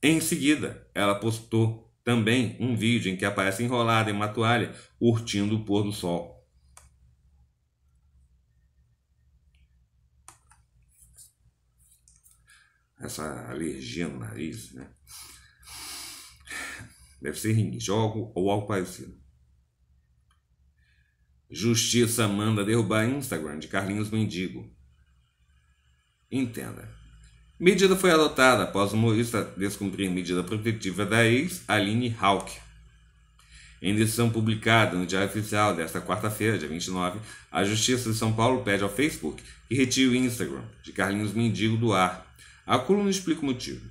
Em seguida, ela postou também um vídeo em que aparece enrolada em uma toalha, curtindo o pôr do sol. essa alergia no nariz, né? Deve ser ringue, jogo ou algo parecido. Justiça manda derrubar Instagram de Carlinhos Mendigo. Entenda. Medida foi adotada após o humorista descumprir medida protetiva da ex Aline Hawke. Em decisão publicada no Diário Oficial desta quarta-feira, dia 29, a Justiça de São Paulo pede ao Facebook que retire o Instagram de Carlinhos Mendigo do ar a coluna explica o motivo.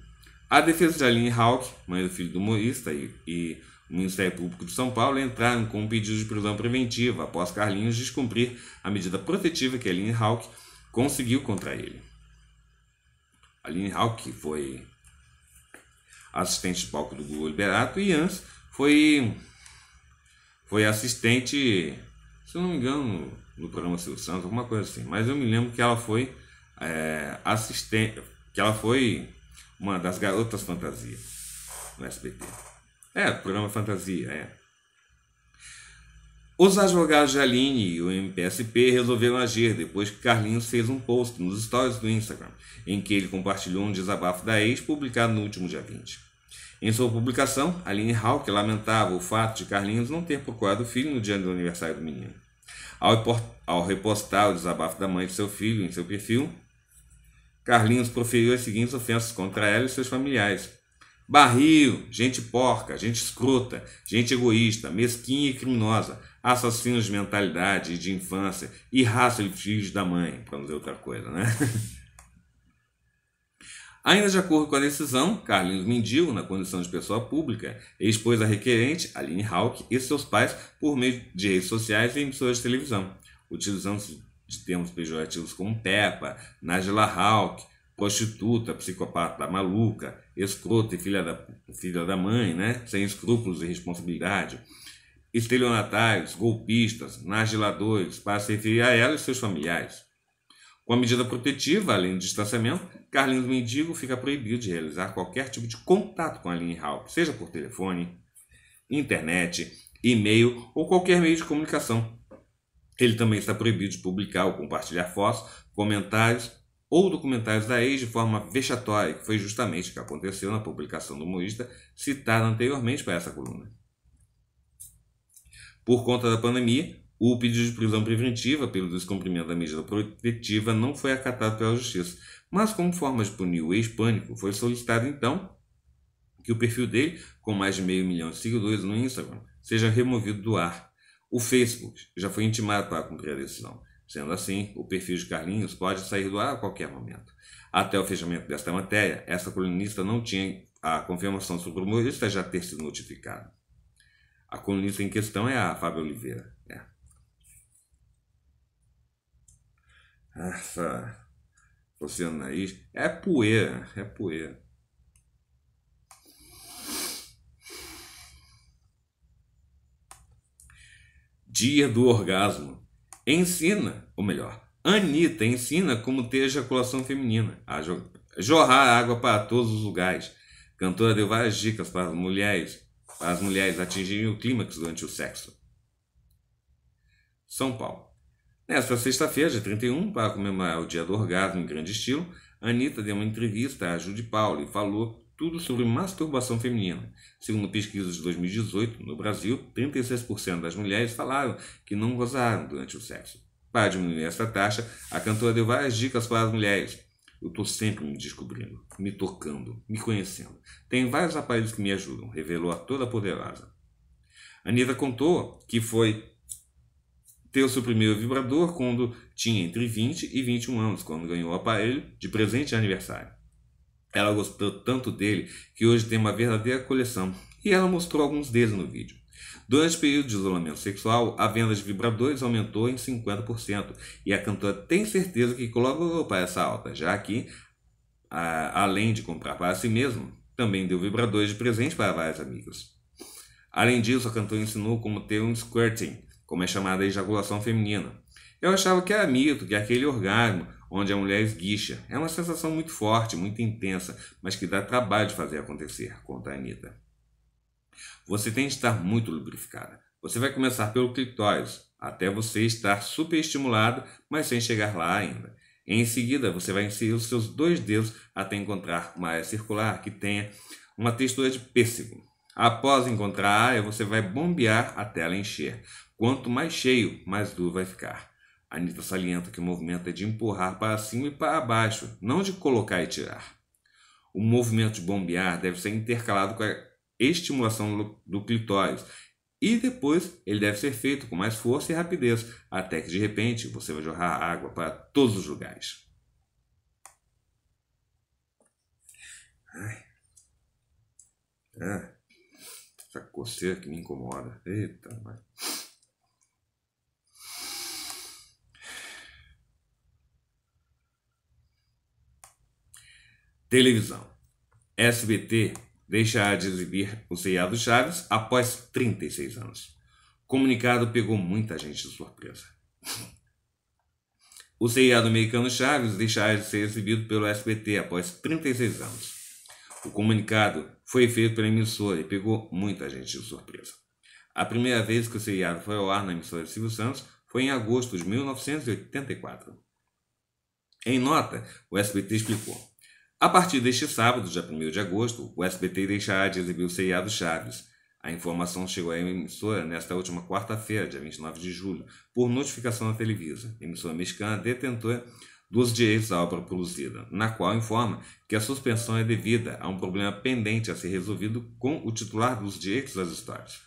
A defesa de Aline Hawke, mãe do filho do humorista e, e o Ministério Público de São Paulo entraram com um pedido de prisão preventiva após Carlinhos descumprir a medida protetiva que Aline Hawke conseguiu contra ele. Aline Hawke foi assistente de palco do Google Liberato e antes foi, foi assistente, se eu não me engano, no programa Silvio Santos, alguma coisa assim. Mas eu me lembro que ela foi é, assistente que ela foi uma das garotas fantasia no SBT. É, programa fantasia, é. Os advogados de Aline e o MPSP resolveram agir depois que Carlinhos fez um post nos stories do Instagram, em que ele compartilhou um desabafo da ex publicado no último dia 20. Em sua publicação, Aline Hawke lamentava o fato de Carlinhos não ter procurado o filho no dia do aniversário do menino. Ao, repostar o desabafo da mãe de seu filho em seu perfil, Carlinhos proferiu as seguintes ofensas contra ela e seus familiares: barril, gente porca, gente escrota, gente egoísta, mesquinha e criminosa, assassinos de mentalidade e de infância e raça de filhos da mãe, para não dizer outra coisa, né? Ainda de acordo com a decisão, Carlinhos Mendigo, na condição de pessoa pública, expôs a requerente, Aline Hawke, e seus pais por meio de redes sociais e emissoras de televisão, utilizando-se de termos pejorativos como Peppa, Nagela Hawk, prostituta, psicopata, maluca, escrota e filha da, filha da mãe, né? sem escrúpulos e responsabilidade, estelionatários, golpistas, nargiladores, para se referir a ela e seus familiares. Com a medida protetiva, além do distanciamento, Carlinhos Mendigo fica proibido de realizar qualquer tipo de contato com a Aline Hawk, seja por telefone, internet, e-mail ou qualquer meio de comunicação, ele também está proibido de publicar ou compartilhar fotos, comentários ou documentários da ex de forma vexatória, que foi justamente o que aconteceu na publicação do humorista citada anteriormente para essa coluna. Por conta da pandemia, o pedido de prisão preventiva pelo descumprimento da medida protetiva não foi acatado pela Justiça, mas como forma de punir o ex-pânico, foi solicitado então que o perfil dele, com mais de meio milhão de seguidores no Instagram, seja removido do ar o Facebook já foi intimado para cumprir a decisão. Sendo assim, o perfil de Carlinhos pode sair do ar a qualquer momento. Até o fechamento desta matéria, essa colunista não tinha a confirmação sobre o humorista já ter sido notificado. A colunista em questão é a Fábio Oliveira. É. Essa. Oceano aí? É poeira, é poeira. Dia do orgasmo. Ensina, ou melhor, Anitta ensina como ter ejaculação feminina, a jorrar água para todos os lugares. cantora deu várias dicas para as mulheres, para as mulheres atingirem o clímax durante o sexo. São Paulo. Nesta sexta-feira, dia 31, para comemorar o dia do orgasmo em grande estilo, Anitta deu uma entrevista a Judy Paulo e falou tudo sobre masturbação feminina. Segundo pesquisas de 2018, no Brasil, 36% das mulheres falaram que não gozaram durante o sexo. Para diminuir essa taxa, a cantora deu várias dicas para as mulheres. Eu estou sempre me descobrindo, me tocando, me conhecendo. Tem vários aparelhos que me ajudam, revelou a toda poderosa. Anitta contou que foi ter o seu primeiro vibrador quando tinha entre 20 e 21 anos, quando ganhou o aparelho de presente de aniversário. Ela gostou tanto dele que hoje tem uma verdadeira coleção e ela mostrou alguns deles no vídeo. Durante o período de isolamento sexual, a venda de vibradores aumentou em 50% e a cantora tem certeza que colaborou para essa alta, já que, a, além de comprar para si mesma, também deu vibradores de presente para várias amigas. Além disso, a cantora ensinou como ter um squirting, como é chamada a ejaculação feminina, eu achava que era mito, que é aquele orgasmo, onde a mulher esguicha, é uma sensação muito forte, muito intensa, mas que dá trabalho de fazer acontecer, conta a Anitta. Você tem que estar muito lubrificada. Você vai começar pelo clitóris, até você estar super estimulado, mas sem chegar lá ainda. Em seguida, você vai inserir os seus dois dedos até encontrar uma área circular que tenha uma textura de pêssego. Após encontrar a área, você vai bombear até ela encher. Quanto mais cheio, mais duro vai ficar. Anitta salienta que o movimento é de empurrar para cima e para baixo, não de colocar e tirar. O movimento de bombear deve ser intercalado com a estimulação do clitóris e depois ele deve ser feito com mais força e rapidez, até que de repente você vai jorrar água para todos os lugares. Ai. Ah. Essa coceira que me incomoda. Eita, mano. Televisão. SBT deixa de exibir o seriado Chaves após 36 anos. O comunicado pegou muita gente de surpresa. O seriado americano Chaves deixará de ser exibido pelo SBT após 36 anos. O comunicado foi feito pela emissora e pegou muita gente de surpresa. A primeira vez que o seriado foi ao ar na emissora de Silvio Santos foi em agosto de 1984. Em nota, o SBT explicou: a partir deste sábado, dia 1 de agosto, o SBT deixará de exibir o seriado Chaves. A informação chegou à emissora nesta última quarta-feira, dia 29 de julho, por notificação da Televisa, emissora mexicana detentora dos direitos da obra produzida, na qual informa que a suspensão é devida a um problema pendente a ser resolvido com o titular dos direitos das histórias.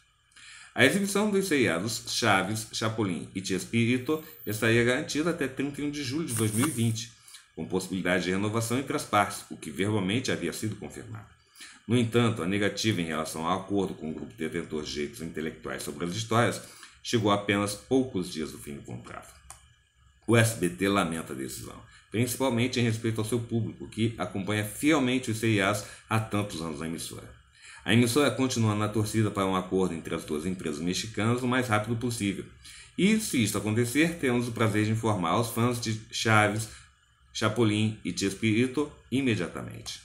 A exibição dos seriados Chaves, Chapolin e Tia Espírito estaria garantida até 31 de julho de 2020 com possibilidade de renovação entre as partes, o que verbalmente havia sido confirmado. No entanto, a negativa em relação ao acordo com o grupo detentor de direitos intelectuais sobre as histórias chegou apenas poucos dias do fim do contrato. O SBT lamenta a decisão, principalmente em respeito ao seu público, que acompanha fielmente os CIAs há tantos anos na emissora. A emissora continua na torcida para um acordo entre as duas empresas mexicanas o mais rápido possível. E, se isso acontecer, teremos o prazer de informar aos fãs de Chaves Chapolin e Chespirito imediatamente.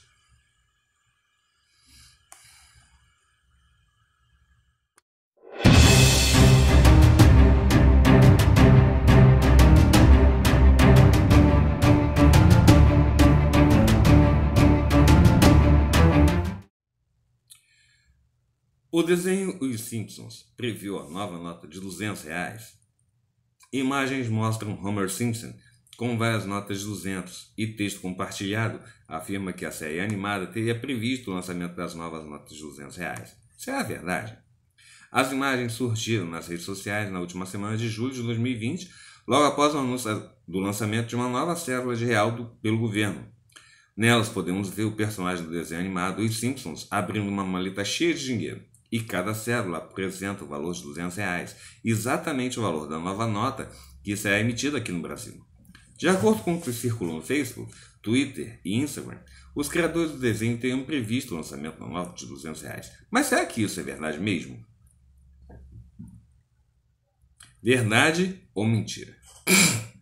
O desenho Os Simpsons previu a nova nota de 200 reais. Imagens mostram Homer Simpson com várias notas de 200 e texto compartilhado, afirma que a série animada teria previsto o lançamento das novas notas de 200 reais. Será é verdade? As imagens surgiram nas redes sociais na última semana de julho de 2020, logo após o anúncio do lançamento de uma nova célula de real do, pelo governo. Nelas podemos ver o personagem do desenho animado Os Simpsons abrindo uma maleta cheia de dinheiro e cada célula apresenta o valor de 200 reais, exatamente o valor da nova nota que será emitida aqui no Brasil. De acordo com o que circulou no Facebook, Twitter e Instagram, os criadores do desenho teriam previsto o lançamento da nota de 200 reais. Mas será que isso é verdade mesmo? Verdade ou mentira?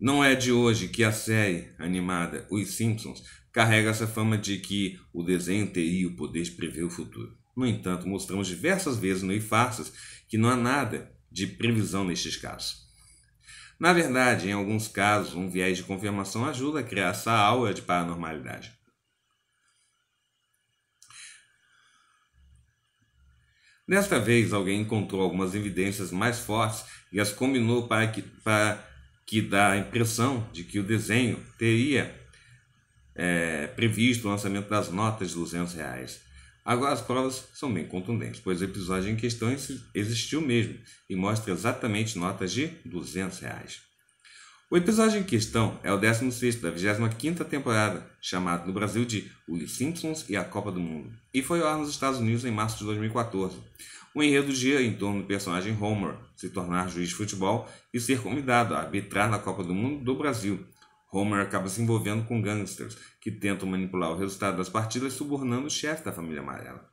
Não é de hoje que a série animada Os Simpsons carrega essa fama de que o desenho teria o poder de prever o futuro. No entanto, mostramos diversas vezes no E-Farsas que não há nada de previsão nestes casos. Na verdade, em alguns casos, um viés de confirmação ajuda a criar essa aura de paranormalidade. Desta vez, alguém encontrou algumas evidências mais fortes e as combinou para que, para que dá a impressão de que o desenho teria é, previsto o lançamento das notas de 200 reais. Agora, as provas são bem contundentes, pois o episódio em questão existiu mesmo e mostra exatamente notas de R$ 200. Reais. O episódio em questão é o 16 da 25ª temporada, chamado no Brasil de Os Simpsons e a Copa do Mundo, e foi ao ar nos Estados Unidos em março de 2014. O enredo gira em torno do personagem Homer se tornar juiz de futebol e ser convidado a arbitrar na Copa do Mundo do Brasil, Homer acaba se envolvendo com gangsters que tentam manipular o resultado das partidas subornando o chefe da família amarela.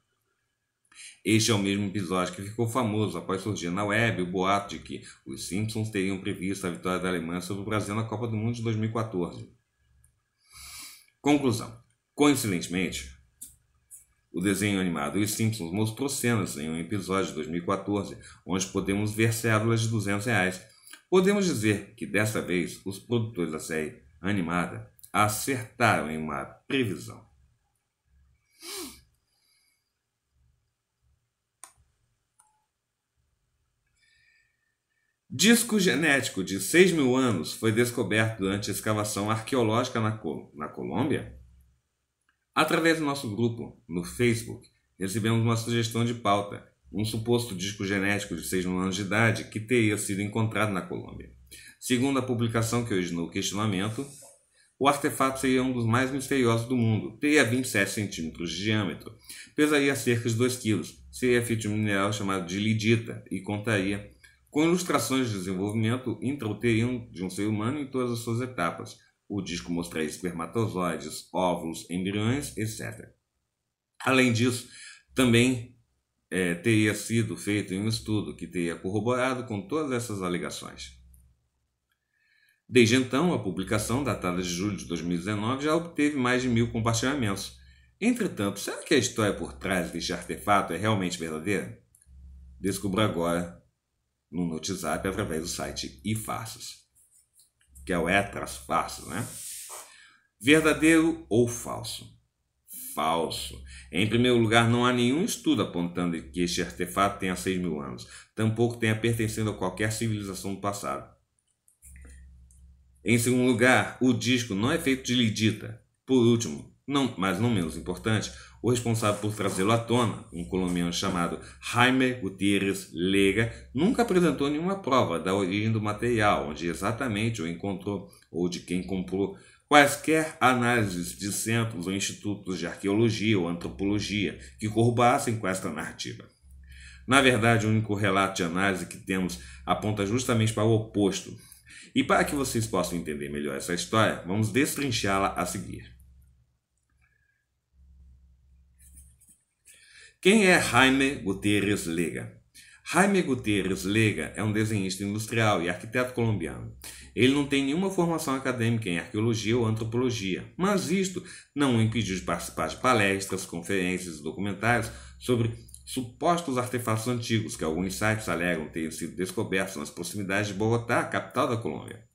Este é o mesmo episódio que ficou famoso após surgir na web o boato de que os Simpsons teriam previsto a vitória da Alemanha sobre o Brasil na Copa do Mundo de 2014. Conclusão. Coincidentemente, o desenho animado Os Simpsons mostrou cenas em um episódio de 2014 onde podemos ver células de 200 reais. Podemos dizer que dessa vez os produtores da série animada, acertaram em uma previsão. Disco genético de 6 mil anos foi descoberto durante a escavação arqueológica na, Col na Colômbia? Através do nosso grupo no Facebook, recebemos uma sugestão de pauta, um suposto disco genético de 6 mil anos de idade que teria sido encontrado na Colômbia. Segundo a publicação que originou o questionamento, o artefato seria um dos mais misteriosos do mundo, teria 27 centímetros de diâmetro, pesaria cerca de 2 quilos, seria feito de um mineral chamado de lidita e contaria com ilustrações de desenvolvimento intrauterino de um ser humano em todas as suas etapas. O disco mostraria espermatozoides, óvulos, embriões, etc. Além disso, também é, teria sido feito um estudo que teria corroborado com todas essas alegações. Desde então, a publicação, datada de julho de 2019, já obteve mais de mil compartilhamentos. Entretanto, será que a história por trás deste artefato é realmente verdadeira? Descubra agora no WhatsApp através do site iFarsos, que é o Etras Farsos, né? Verdadeiro ou falso? Falso. Em primeiro lugar, não há nenhum estudo apontando que este artefato tenha 6 mil anos, tampouco tenha pertencido a qualquer civilização do passado. Em segundo lugar, o disco não é feito de lidita. Por último, não, mas não menos importante, o responsável por trazê-lo à tona, um colombiano chamado Jaime Gutierrez Lega, nunca apresentou nenhuma prova da origem do material, onde exatamente o encontrou ou de quem comprou. Quaisquer análises de centros ou institutos de arqueologia ou antropologia que corroborassem com esta narrativa. Na verdade, o único relato de análise que temos aponta justamente para o oposto, e para que vocês possam entender melhor essa história, vamos destrinchá-la a seguir. Quem é Jaime Guterres Lega? Jaime Guterres Lega é um desenhista industrial e arquiteto colombiano. Ele não tem nenhuma formação acadêmica em arqueologia ou antropologia, mas isto não o impediu de participar de palestras, conferências e documentários sobre Supostos artefatos antigos que alguns sites alegam terem sido descobertos nas proximidades de Bogotá, capital da Colômbia.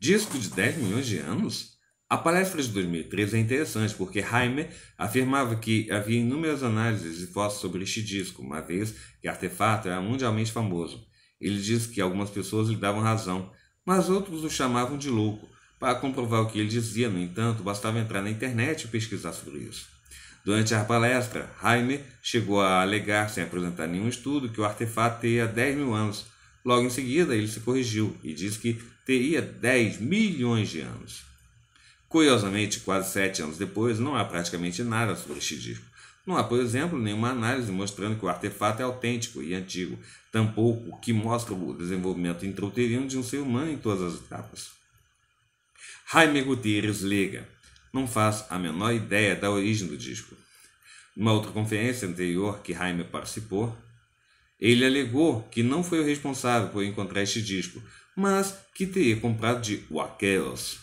Disco de 10 milhões de anos? A palestra de 2013 é interessante porque Heimer afirmava que havia inúmeras análises e fotos sobre este disco, uma vez que o artefato era mundialmente famoso. Ele diz que algumas pessoas lhe davam razão, mas outros o chamavam de louco. Para comprovar o que ele dizia, no entanto, bastava entrar na internet e pesquisar sobre isso. Durante a palestra, Jaime chegou a alegar, sem apresentar nenhum estudo, que o artefato teria 10 mil anos. Logo em seguida, ele se corrigiu e disse que teria 10 milhões de anos. Curiosamente, quase sete anos depois, não há praticamente nada sobre disco. Não há, por exemplo, nenhuma análise mostrando que o artefato é autêntico e antigo, tampouco que mostra o desenvolvimento intrauterino de um ser humano em todas as etapas. Jaime Gutierrez liga. Não faz a menor ideia da origem do disco. Numa outra conferência anterior que Jaime participou, ele alegou que não foi o responsável por encontrar este disco, mas que teria comprado de Waqueros.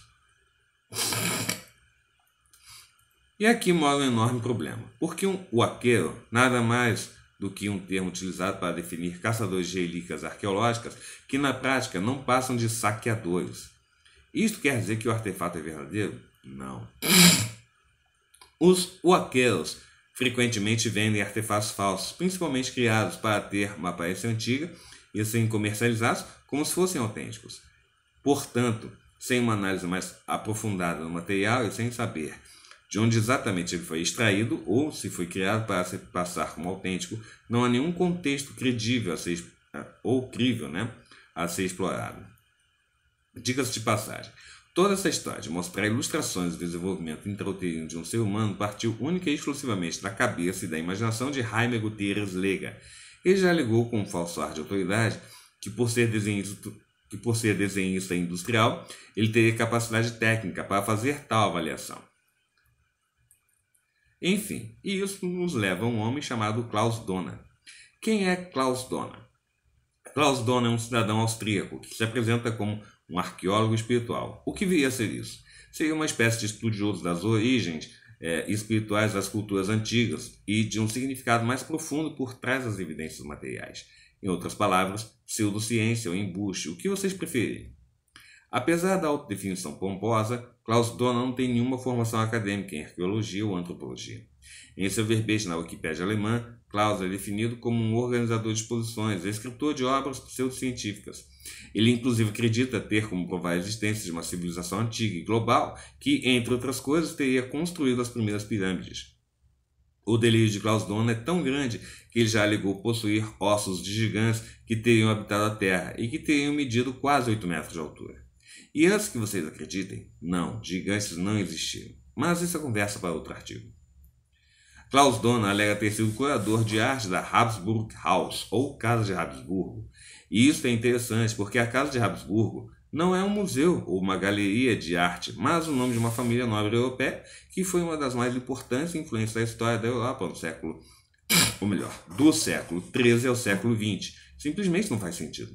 E aqui mora um enorme problema, porque um, o aqueiro nada mais do que um termo utilizado para definir caçadores de relíquias arqueológicas que na prática não passam de saqueadores. Isto quer dizer que o artefato é verdadeiro? Não. Os huaqueiros frequentemente vendem artefatos falsos, principalmente criados para ter uma aparência antiga e serem assim comercializados como se fossem autênticos. Portanto, sem uma análise mais aprofundada do material e sem saber de onde exatamente ele foi extraído ou se foi criado para se passar como autêntico, não há nenhum contexto credível a ser, ou crível né, a ser explorado. Dicas de passagem. Toda essa história de mostrar ilustrações do desenvolvimento intrauterino de um ser humano partiu única e exclusivamente da cabeça e da imaginação de Jaime Gutierrez Lega. Ele já alegou com um falso ar de autoridade que por ser desenhista, que por ser desenhista industrial, ele teria capacidade técnica para fazer tal avaliação. Enfim, e isso nos leva a um homem chamado Klaus Donner. Quem é Klaus Donner? Klaus Donner é um cidadão austríaco que se apresenta como um arqueólogo espiritual. O que viria a ser isso? Seria uma espécie de estudioso das origens é, espirituais das culturas antigas e de um significado mais profundo por trás das evidências materiais. Em outras palavras, pseudociência ou embuste, o que vocês preferirem. Apesar da autodefinição pomposa, Klaus Donner não tem nenhuma formação acadêmica em arqueologia ou antropologia. Em seu verbete na Wikipédia alemã, Klaus é definido como um organizador de exposições, escritor de obras pseudocientíficas. Ele inclusive acredita ter como provar a existência de uma civilização antiga e global que, entre outras coisas, teria construído as primeiras pirâmides. O delírio de Klaus Donner é tão grande que ele já alegou possuir ossos de gigantes que teriam habitado a Terra e que teriam medido quase 8 metros de altura. E antes que vocês acreditem, não, gigantes não existiram. Mas isso é conversa para outro artigo. Klaus Dona alega ter sido curador de arte da Habsburg House, ou Casa de Habsburgo. E isso é interessante porque a Casa de Habsburgo não é um museu ou uma galeria de arte, mas o nome de uma família nobre europeia que foi uma das mais importantes influências da história da Europa no século, ou melhor, do século 13 ao século 20. Simplesmente não faz sentido.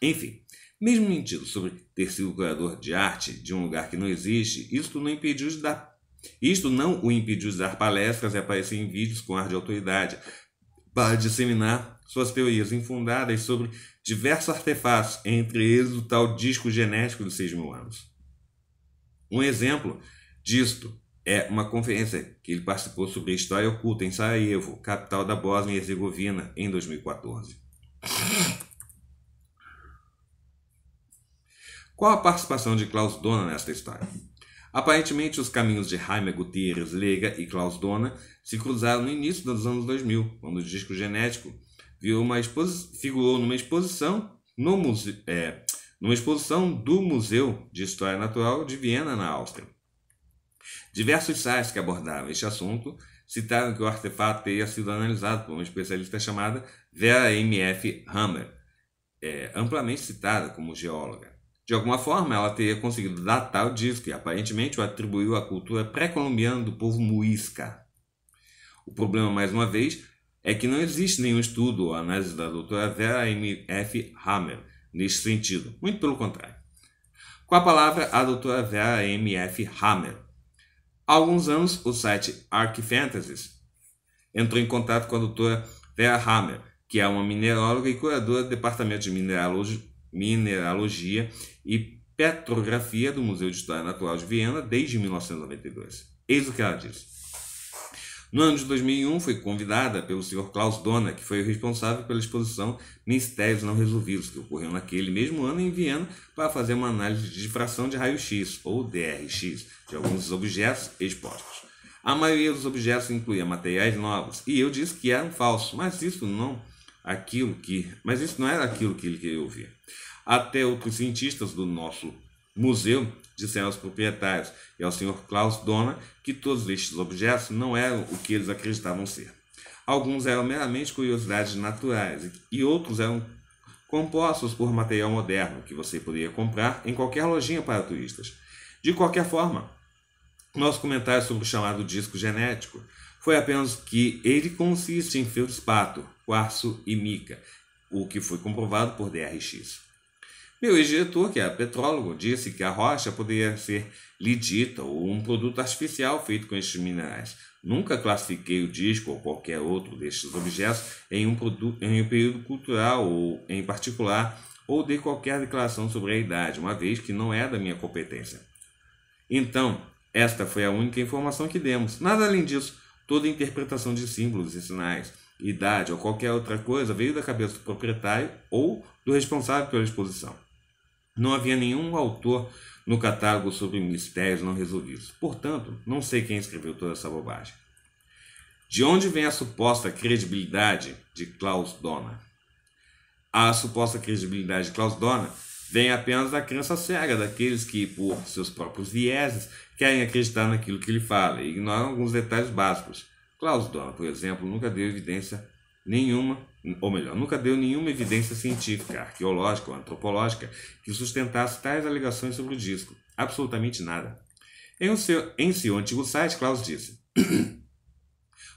Enfim, mesmo mentindo sobre ter sido curador de arte de um lugar que não existe, isto não impediu de dar isto não o impediu de dar palestras e aparecer em vídeos com ar de autoridade, para disseminar suas teorias infundadas sobre diversos artefatos, entre eles o tal disco genético de 6 mil anos. Um exemplo disto é uma conferência que ele participou sobre a história oculta em Sarajevo, capital da Bósnia e Herzegovina, em 2014. Qual a participação de Klaus Dona nesta história? Aparentemente, os caminhos de Jaime Gutierrez Lega e Klaus Dona se cruzaram no início dos anos 2000, quando o disco genético figurou numa exposição, no muse é, numa exposição do Museu de História Natural de Viena, na Áustria. Diversos sites que abordaram este assunto citaram que o artefato teria sido analisado por uma especialista chamada Vera M.F. Hammer, é, amplamente citada como geóloga. De alguma forma, ela teria conseguido datar o disco e aparentemente o atribuiu à cultura pré-colombiana do povo muisca. O problema, mais uma vez, é que não existe nenhum estudo ou análise da doutora Vera M. F. Hammer neste sentido, muito pelo contrário. Com a palavra, a doutora Vera M. F. Hammer. Há alguns anos, o site ArcFantasies entrou em contato com a doutora Vera Hammer, que é uma mineróloga e curadora do Departamento de Mineralogia mineralogia e petrografia do Museu de História Natural de Viena desde 1992. Eis o que ela diz. No ano de 2001, fui convidada pelo Sr. Klaus Dona, que foi o responsável pela exposição Mistérios Não Resolvidos, que ocorreu naquele mesmo ano em Viena, para fazer uma análise de difração de raio-x, ou DRX, de alguns objetos expostos. A maioria dos objetos incluía materiais novos, e eu disse que eram falsos, mas isso não aquilo que. Mas isso não era aquilo que ele queria ouvir. Até outros cientistas do nosso museu disseram aos proprietários e ao senhor Klaus Dona que todos estes objetos não eram o que eles acreditavam ser. Alguns eram meramente curiosidades naturais e outros eram compostos por material moderno que você poderia comprar em qualquer lojinha para turistas. De qualquer forma, nosso comentário sobre o chamado disco genético foi apenas que ele consiste em feldspato, quarço e mica, o que foi comprovado por DRX. Meu ex-diretor, que é petrólogo, disse que a rocha poderia ser lidita ou um produto artificial feito com estes minerais. Nunca classifiquei o disco ou qualquer outro destes objetos em um, produto, em um período cultural ou em particular ou dei qualquer declaração sobre a idade, uma vez que não é da minha competência. Então, esta foi a única informação que demos. Nada além disso, toda interpretação de símbolos e sinais idade ou qualquer outra coisa veio da cabeça do proprietário ou do responsável pela exposição. Não havia nenhum autor no catálogo sobre mistérios não resolvidos. Portanto, não sei quem escreveu toda essa bobagem. De onde vem a suposta credibilidade de Klaus Donner? A suposta credibilidade de Klaus Donner vem apenas da crença cega daqueles que, por seus próprios vieses, querem acreditar naquilo que ele fala e ignoram alguns detalhes básicos Klaus Dorn, por exemplo, nunca deu evidência nenhuma, ou melhor, nunca deu nenhuma evidência científica, arqueológica ou antropológica que sustentasse tais alegações sobre o disco. Absolutamente nada. Em, um seu, em seu antigo site, Klaus disse: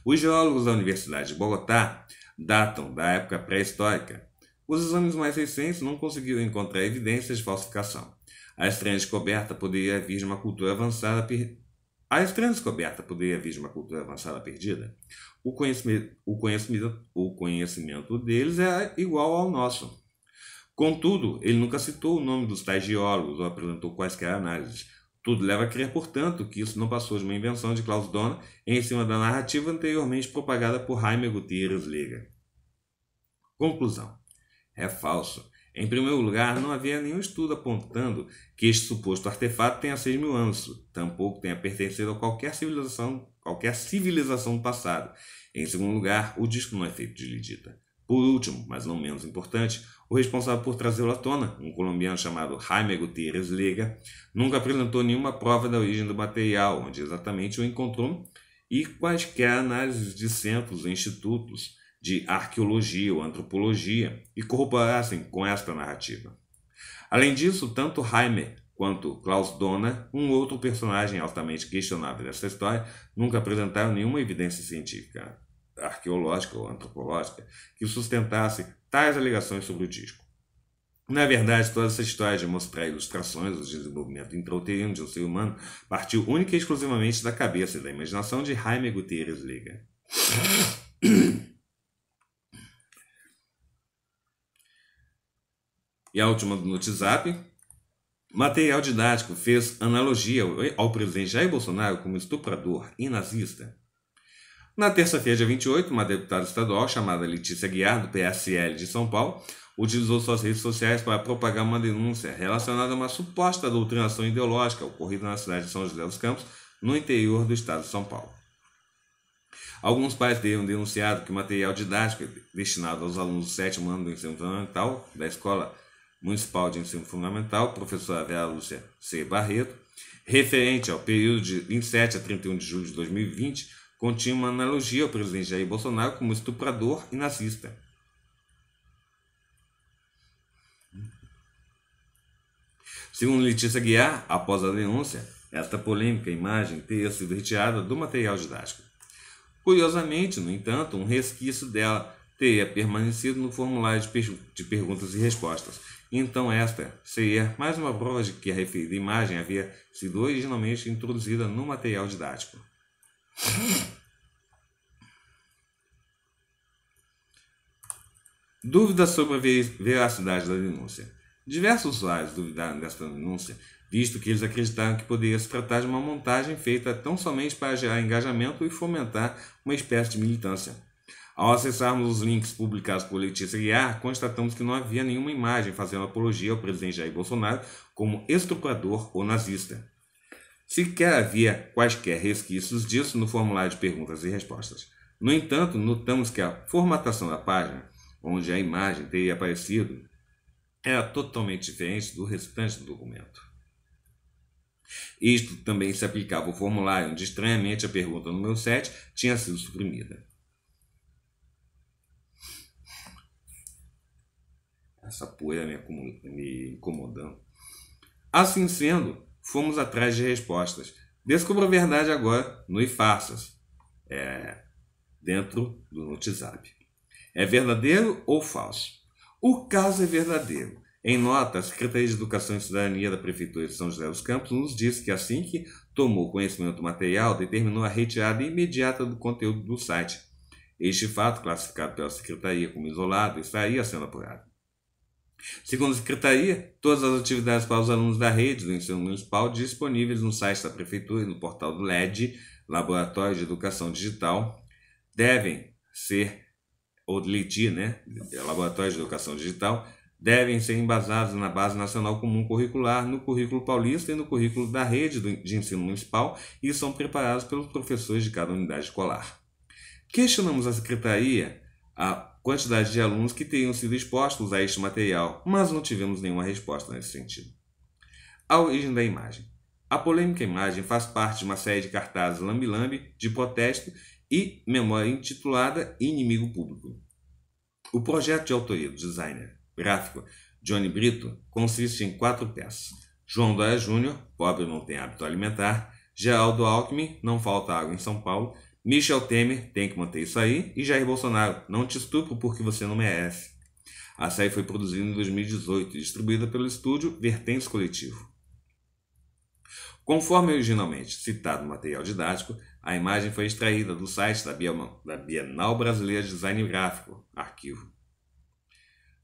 Os geólogos da Universidade de Bogotá datam da época pré-histórica. Os exames mais recentes não conseguiram encontrar evidências de falsificação. A estranha descoberta poderia vir de uma cultura avançada a estranha descoberta poderia vir de uma cultura avançada perdida? O conhecimento, o conhecimento, o conhecimento deles é igual ao nosso. Contudo, ele nunca citou o nome dos tais geólogos ou apresentou quaisquer análises. Tudo leva a crer, portanto, que isso não passou de uma invenção de Klaus Dona em cima da narrativa anteriormente propagada por Jaime Gutierrez Liga. Conclusão. É falso. Em primeiro lugar, não havia nenhum estudo apontando que este suposto artefato tenha 6 mil anos, tampouco tenha pertencido a qualquer civilização, qualquer civilização do passado. Em segundo lugar, o disco não é feito de lidita. Por último, mas não menos importante, o responsável por trazê-lo à tona, um colombiano chamado Jaime Gutierrez Lega, nunca apresentou nenhuma prova da origem do material, onde exatamente o encontrou, e quaisquer análises de centros e institutos de arqueologia ou antropologia e corroborassem com esta narrativa. Além disso, tanto Heimer quanto Klaus Donner, um outro personagem altamente questionável dessa história, nunca apresentaram nenhuma evidência científica, arqueológica ou antropológica que sustentasse tais alegações sobre o disco. Na verdade, toda essa história de mostrar ilustrações do desenvolvimento intrauterino de um ser humano partiu única e exclusivamente da cabeça e da imaginação de Jaime Gutierrez Liga. e a última do WhatsApp. Material didático fez analogia ao presidente Jair Bolsonaro como estuprador e nazista. Na terça-feira, dia 28, uma deputada estadual chamada Letícia Guiar, do PSL de São Paulo, utilizou suas redes sociais para propagar uma denúncia relacionada a uma suposta doutrinação ideológica ocorrida na cidade de São José dos Campos, no interior do estado de São Paulo. Alguns pais teriam denunciado que material didático destinado aos alunos do sétimo ano do ensino fundamental da escola Municipal de Ensino Fundamental, professora Vera Lúcia C. Barreto, referente ao período de 27 a 31 de julho de 2020, continha uma analogia ao presidente Jair Bolsonaro como estuprador e nazista. Segundo Letícia Guiar, após a denúncia, esta polêmica imagem teria sido retirada do material didático. Curiosamente, no entanto, um resquício dela teria permanecido no formulário de, perguntas e respostas, então, esta seria mais uma prova de que a referida imagem havia sido originalmente introduzida no material didático. Dúvidas sobre a veracidade da denúncia. Diversos usuários duvidaram desta denúncia, visto que eles acreditaram que poderia se tratar de uma montagem feita tão somente para gerar engajamento e fomentar uma espécie de militância. Ao acessarmos os links publicados por Letícia Guiar, constatamos que não havia nenhuma imagem fazendo apologia ao presidente Jair Bolsonaro como estuprador ou nazista. Sequer havia quaisquer resquícios disso no formulário de perguntas e respostas. No entanto, notamos que a formatação da página, onde a imagem teria aparecido, era totalmente diferente do restante do documento. Isto também se aplicava ao formulário, onde estranhamente a pergunta número 7 tinha sido suprimida. essa poeira me incomodando. Assim sendo, fomos atrás de respostas. Descubra a verdade agora no ifarsas, é, dentro do WhatsApp. É verdadeiro ou falso? O caso é verdadeiro. Em nota, a Secretaria de Educação e Cidadania da Prefeitura de São José dos Campos nos disse que assim que tomou conhecimento do material, determinou a retirada imediata do conteúdo do site. Este fato, classificado pela Secretaria como isolado, estaria sendo apurado. Segundo a Secretaria, todas as atividades para os alunos da rede do ensino municipal disponíveis no site da Prefeitura e no portal do LED, Laboratório de Educação Digital, devem ser, ou LIDI, né? Laboratório de Educação Digital, devem ser embasados na Base Nacional Comum Curricular, no Currículo Paulista e no Currículo da Rede de Ensino Municipal e são preparados pelos professores de cada unidade escolar. Questionamos a Secretaria a quantidade de alunos que tenham sido expostos a este material, mas não tivemos nenhuma resposta nesse sentido. A origem da imagem. A polêmica imagem faz parte de uma série de cartazes lambi-lambi de protesto e memória intitulada Inimigo Público. O projeto de autoria do designer gráfico Johnny Brito consiste em quatro peças. João Dória Júnior, pobre não tem hábito alimentar, Geraldo Alckmin, não falta água em São Paulo, Michel Temer tem que manter isso aí. E Jair Bolsonaro, não te estupro porque você não merece. A série foi produzida em 2018 e distribuída pelo estúdio Vertentes Coletivo. Conforme originalmente citado no material didático, a imagem foi extraída do site da Bienal Brasileira de Design Gráfico, arquivo.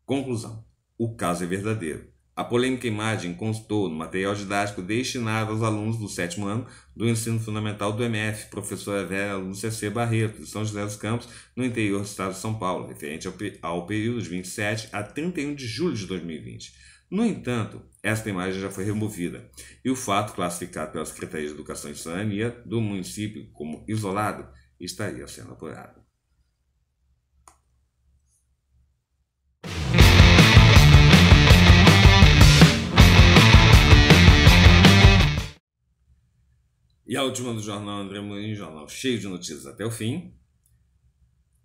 Conclusão: o caso é verdadeiro. A polêmica imagem constou no material didático destinado aos alunos do sétimo ano do ensino fundamental do MF, professora Vera Lúcia C. Barreto, de São José dos Campos, no interior do estado de São Paulo, referente ao, ao período de 27 a 31 de julho de 2020. No entanto, esta imagem já foi removida e o fato classificado pela Secretaria de Educação e Cidadania do município como isolado estaria sendo apurado. e a última do jornal André Mourinho, jornal cheio de notícias até o fim.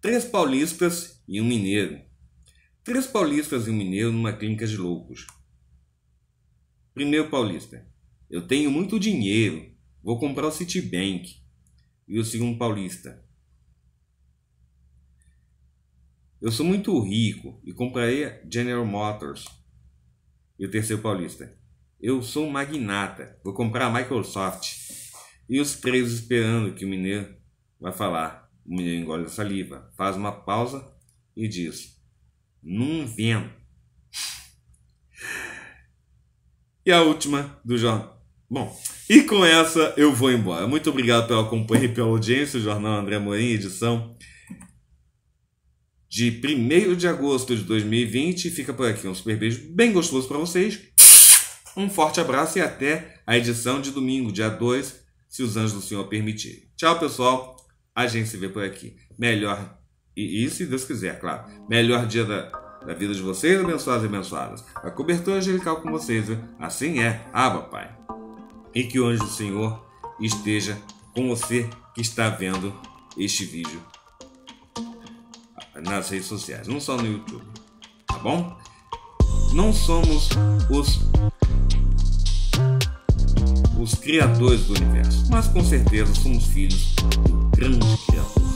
Três paulistas e um mineiro. Três paulistas e um mineiro numa clínica de loucos. Primeiro paulista. Eu tenho muito dinheiro. Vou comprar o Citibank. E o segundo paulista. Eu sou muito rico e comprarei General Motors. E o terceiro paulista. Eu sou um magnata. Vou comprar a Microsoft. E os três esperando que o mineiro vai falar. O mineiro engole a saliva, faz uma pausa e diz: Num vento. E a última do jornal. Bom, e com essa eu vou embora. Muito obrigado pela companhia e pela audiência. O Jornal André Morim, edição de 1 de agosto de 2020. Fica por aqui um super beijo bem gostoso para vocês. Um forte abraço e até a edição de domingo, dia 2 se os anjos do Senhor permitirem. Tchau, pessoal. A gente se vê por aqui. Melhor, e, isso se Deus quiser, claro. Melhor dia da, da vida de vocês, abençoados e abençoadas. A cobertura angelical com vocês, viu? Assim é. Ah, Pai. E que o anjo do Senhor esteja com você que está vendo este vídeo nas redes sociais, não só no YouTube, tá bom? Não somos os os criadores do universo, mas com certeza somos filhos do grande criador.